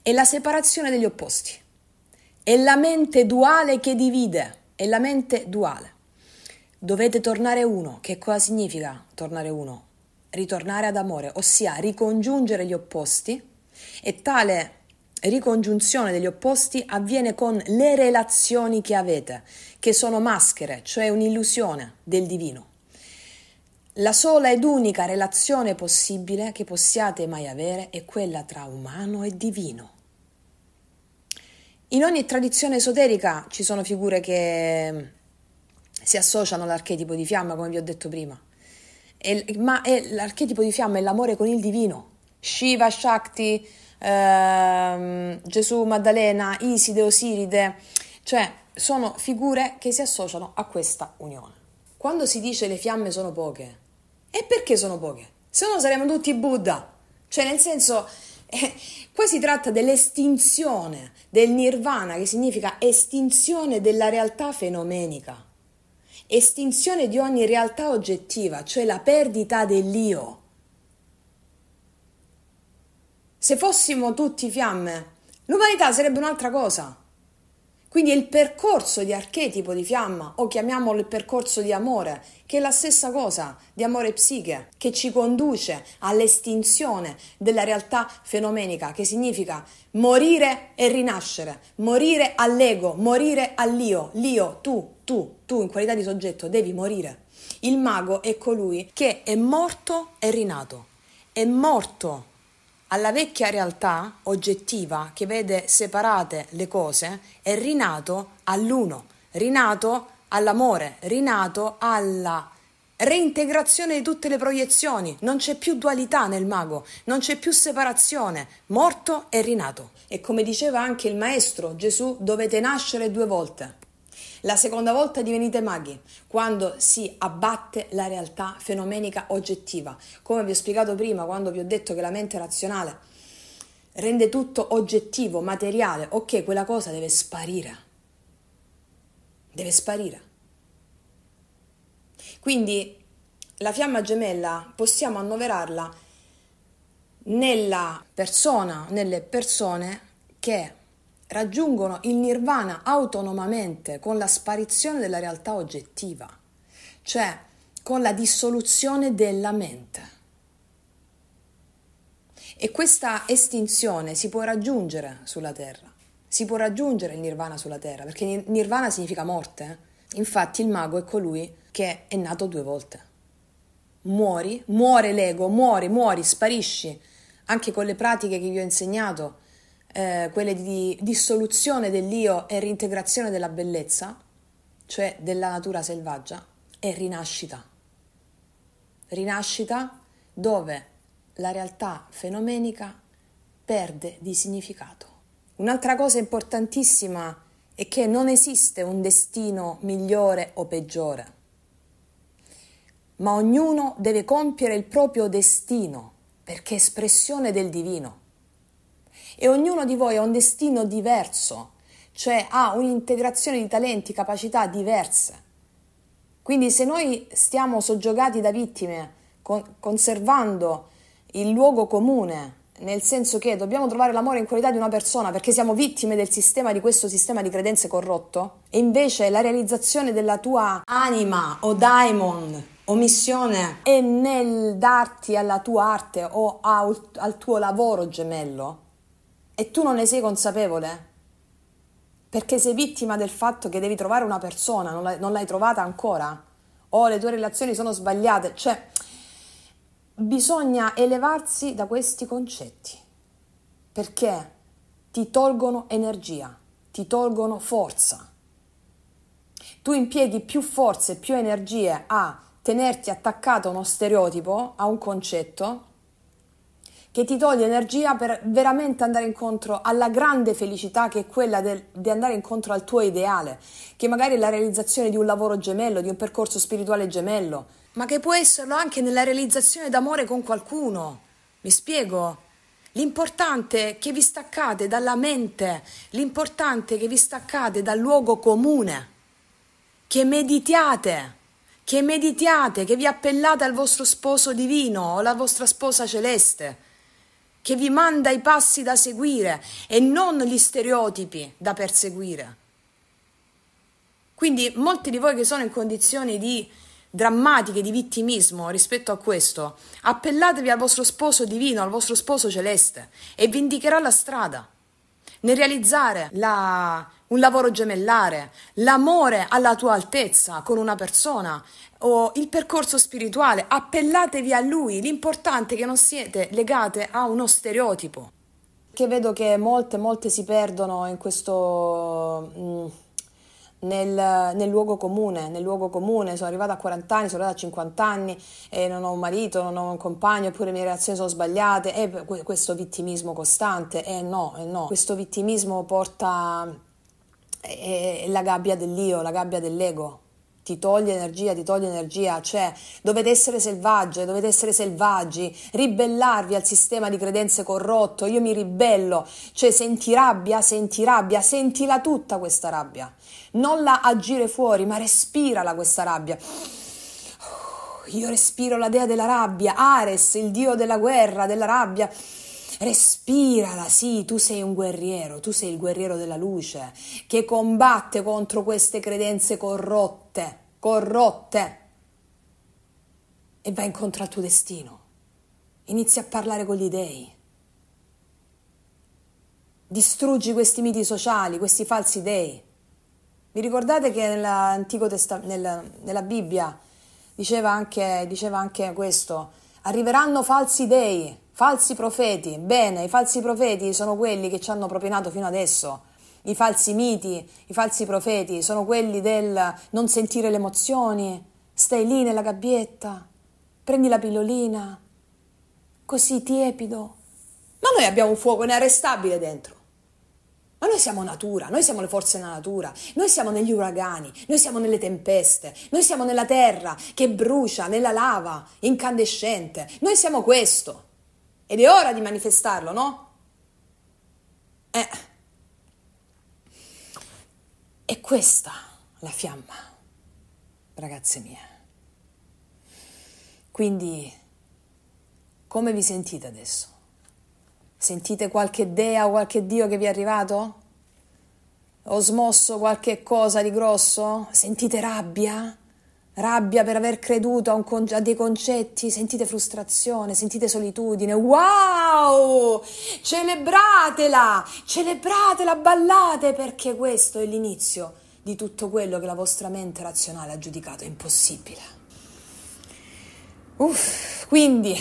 È la separazione degli opposti. È la mente duale che divide, è la mente duale. Dovete tornare uno. Che cosa significa tornare uno? ritornare ad amore, ossia ricongiungere gli opposti e tale ricongiunzione degli opposti avviene con le relazioni che avete, che sono maschere, cioè un'illusione del divino. La sola ed unica relazione possibile che possiate mai avere è quella tra umano e divino. In ogni tradizione esoterica ci sono figure che si associano all'archetipo di fiamma, come vi ho detto prima. È, ma è, l'archetipo di fiamma è l'amore con il divino. Shiva, Shakti, ehm, Gesù, Maddalena, Iside, Osiride, cioè sono figure che si associano a questa unione. Quando si dice le fiamme sono poche, e perché sono poche? Se no saremmo tutti Buddha. Cioè, nel senso, eh, qua si tratta dell'estinzione, del nirvana, che significa estinzione della realtà fenomenica estinzione di ogni realtà oggettiva, cioè la perdita dell'io. Se fossimo tutti fiamme, l'umanità sarebbe un'altra cosa. Quindi il percorso di archetipo di fiamma, o chiamiamolo il percorso di amore, che è la stessa cosa, di amore psiche, che ci conduce all'estinzione della realtà fenomenica, che significa morire e rinascere, morire all'ego, morire all'io, l'io, tu, tu, tu in qualità di soggetto devi morire. Il mago è colui che è morto e rinato, è morto alla vecchia realtà oggettiva che vede separate le cose, è rinato all'uno, rinato all'amore, rinato alla reintegrazione di tutte le proiezioni, non c'è più dualità nel mago, non c'è più separazione, morto e rinato. E come diceva anche il maestro Gesù, dovete nascere due volte. La seconda volta divenite maghi, quando si abbatte la realtà fenomenica oggettiva. Come vi ho spiegato prima, quando vi ho detto che la mente razionale rende tutto oggettivo, materiale, ok, quella cosa deve sparire. Deve sparire. Quindi la fiamma gemella possiamo annoverarla nella persona, nelle persone che raggiungono il nirvana autonomamente con la sparizione della realtà oggettiva, cioè con la dissoluzione della mente. E questa estinzione si può raggiungere sulla Terra, si può raggiungere il nirvana sulla Terra, perché nirvana significa morte. Eh? Infatti il mago è colui che è nato due volte. Muori, muore l'ego, muori, muori, sparisci, anche con le pratiche che vi ho insegnato eh, quelle di dissoluzione dell'io e reintegrazione della bellezza, cioè della natura selvaggia, è rinascita. Rinascita dove la realtà fenomenica perde di significato. Un'altra cosa importantissima è che non esiste un destino migliore o peggiore, ma ognuno deve compiere il proprio destino perché è espressione del divino e ognuno di voi ha un destino diverso, cioè ha un'integrazione di talenti, capacità diverse. Quindi se noi stiamo soggiogati da vittime, con- conservando il luogo comune, nel senso che dobbiamo trovare l'amore in qualità di una persona perché siamo vittime del sistema di questo sistema di credenze corrotto, e invece la realizzazione della tua anima o daimon o missione è nel darti alla tua arte o al tuo lavoro gemello, e tu non ne sei consapevole perché sei vittima del fatto che devi trovare una persona, non l'hai, non l'hai trovata ancora, o oh, le tue relazioni sono sbagliate, cioè bisogna elevarsi da questi concetti perché ti tolgono energia, ti tolgono forza. Tu impieghi più forze, più energie a tenerti attaccato a uno stereotipo, a un concetto, che ti toglie energia per veramente andare incontro alla grande felicità che è quella del, di andare incontro al tuo ideale, che magari è la realizzazione di un lavoro gemello, di un percorso spirituale gemello, ma che può esserlo anche nella realizzazione d'amore con qualcuno. Mi spiego? L'importante è che vi staccate dalla mente, l'importante è che vi staccate dal luogo comune, che meditiate che meditiate, che vi appellate al vostro sposo divino o alla vostra sposa celeste che vi manda i passi da seguire e non gli stereotipi da perseguire. Quindi molti di voi che sono in condizioni di drammatiche di vittimismo rispetto a questo, appellatevi al vostro sposo divino, al vostro sposo celeste e vi indicherà la strada nel realizzare la, un lavoro gemellare, l'amore alla tua altezza con una persona o il percorso spirituale, appellatevi a lui, l'importante è che non siete legate a uno stereotipo. Che vedo che molte, molte si perdono in questo... Mm, nel, nel, luogo comune, nel luogo comune, sono arrivata a 40 anni, sono arrivata a 50 anni e non ho un marito, non ho un compagno, oppure le mie relazioni sono sbagliate, e questo vittimismo costante, e no, e no, questo vittimismo porta è eh, eh, la gabbia dell'io, la gabbia dell'ego, ti toglie energia, ti toglie energia, cioè dovete essere selvagge, dovete essere selvaggi, ribellarvi al sistema di credenze corrotto, io mi ribello, cioè senti rabbia, senti rabbia, sentila tutta questa rabbia, non la agire fuori, ma respirala questa rabbia. Io respiro la dea della rabbia, Ares, il dio della guerra, della rabbia. Respirala, sì, tu sei un guerriero, tu sei il guerriero della luce che combatte contro queste credenze corrotte corrotte e vai incontro al tuo destino. Inizi a parlare con gli dei. Distruggi questi miti sociali, questi falsi dei. Vi ricordate che nell'Antico Testamento, nella, nella, Bibbia diceva anche, diceva anche questo, arriveranno falsi dei, falsi profeti. Bene, i falsi profeti sono quelli che ci hanno propinato fino adesso i falsi miti, i falsi profeti sono quelli del non sentire le emozioni, stai lì nella gabbietta, prendi la pillolina, così tiepido. Ma noi abbiamo un fuoco inarrestabile dentro. Ma noi siamo natura, noi siamo le forze della natura, noi siamo negli uragani, noi siamo nelle tempeste, noi siamo nella terra che brucia, nella lava incandescente, noi siamo questo. Ed è ora di manifestarlo, no? Eh. È questa la fiamma, ragazze mie. Quindi, come vi sentite adesso? Sentite qualche dea o qualche dio che vi è arrivato? Ho smosso qualche cosa di grosso? Sentite rabbia? rabbia per aver creduto a, con- a, dei concetti, sentite frustrazione, sentite solitudine. Wow! Celebratela! Celebratela, ballate perché questo è l'inizio di tutto quello che la vostra mente razionale ha giudicato impossibile. Uff, quindi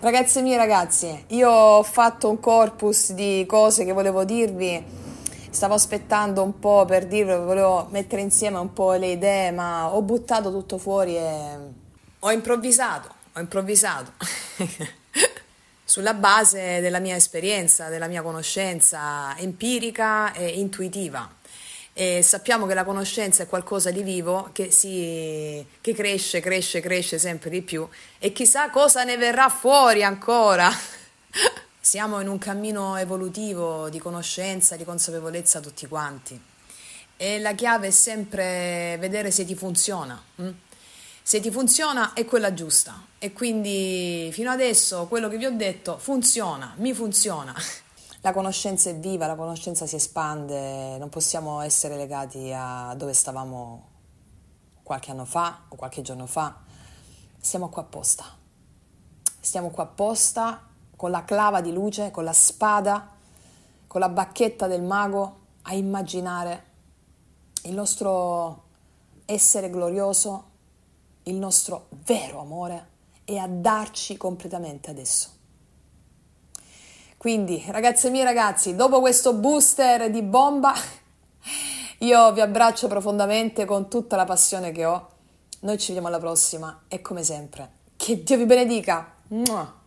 ragazze mie ragazzi, io ho fatto un corpus di cose che volevo dirvi stavo aspettando un po' per dirvelo, volevo mettere insieme un po' le idee, ma ho buttato tutto fuori e ho improvvisato, ho improvvisato. Sulla base della mia esperienza, della mia conoscenza empirica e intuitiva. E sappiamo che la conoscenza è qualcosa di vivo che, si, che cresce, cresce, cresce sempre di più e chissà cosa ne verrà fuori ancora. Siamo in un cammino evolutivo di conoscenza, di consapevolezza tutti quanti. E la chiave è sempre vedere se ti funziona. Mm? Se ti funziona è quella giusta. E quindi fino adesso quello che vi ho detto funziona, mi funziona. La conoscenza è viva, la conoscenza si espande, non possiamo essere legati a dove stavamo qualche anno fa o qualche giorno fa. Siamo qua apposta. Stiamo qua apposta con la clava di luce, con la spada, con la bacchetta del mago, a immaginare il nostro essere glorioso, il nostro vero amore e a darci completamente adesso. Quindi, ragazze e miei ragazzi, dopo questo booster di bomba, io vi abbraccio profondamente con tutta la passione che ho. Noi ci vediamo alla prossima e come sempre, che Dio vi benedica. Mua.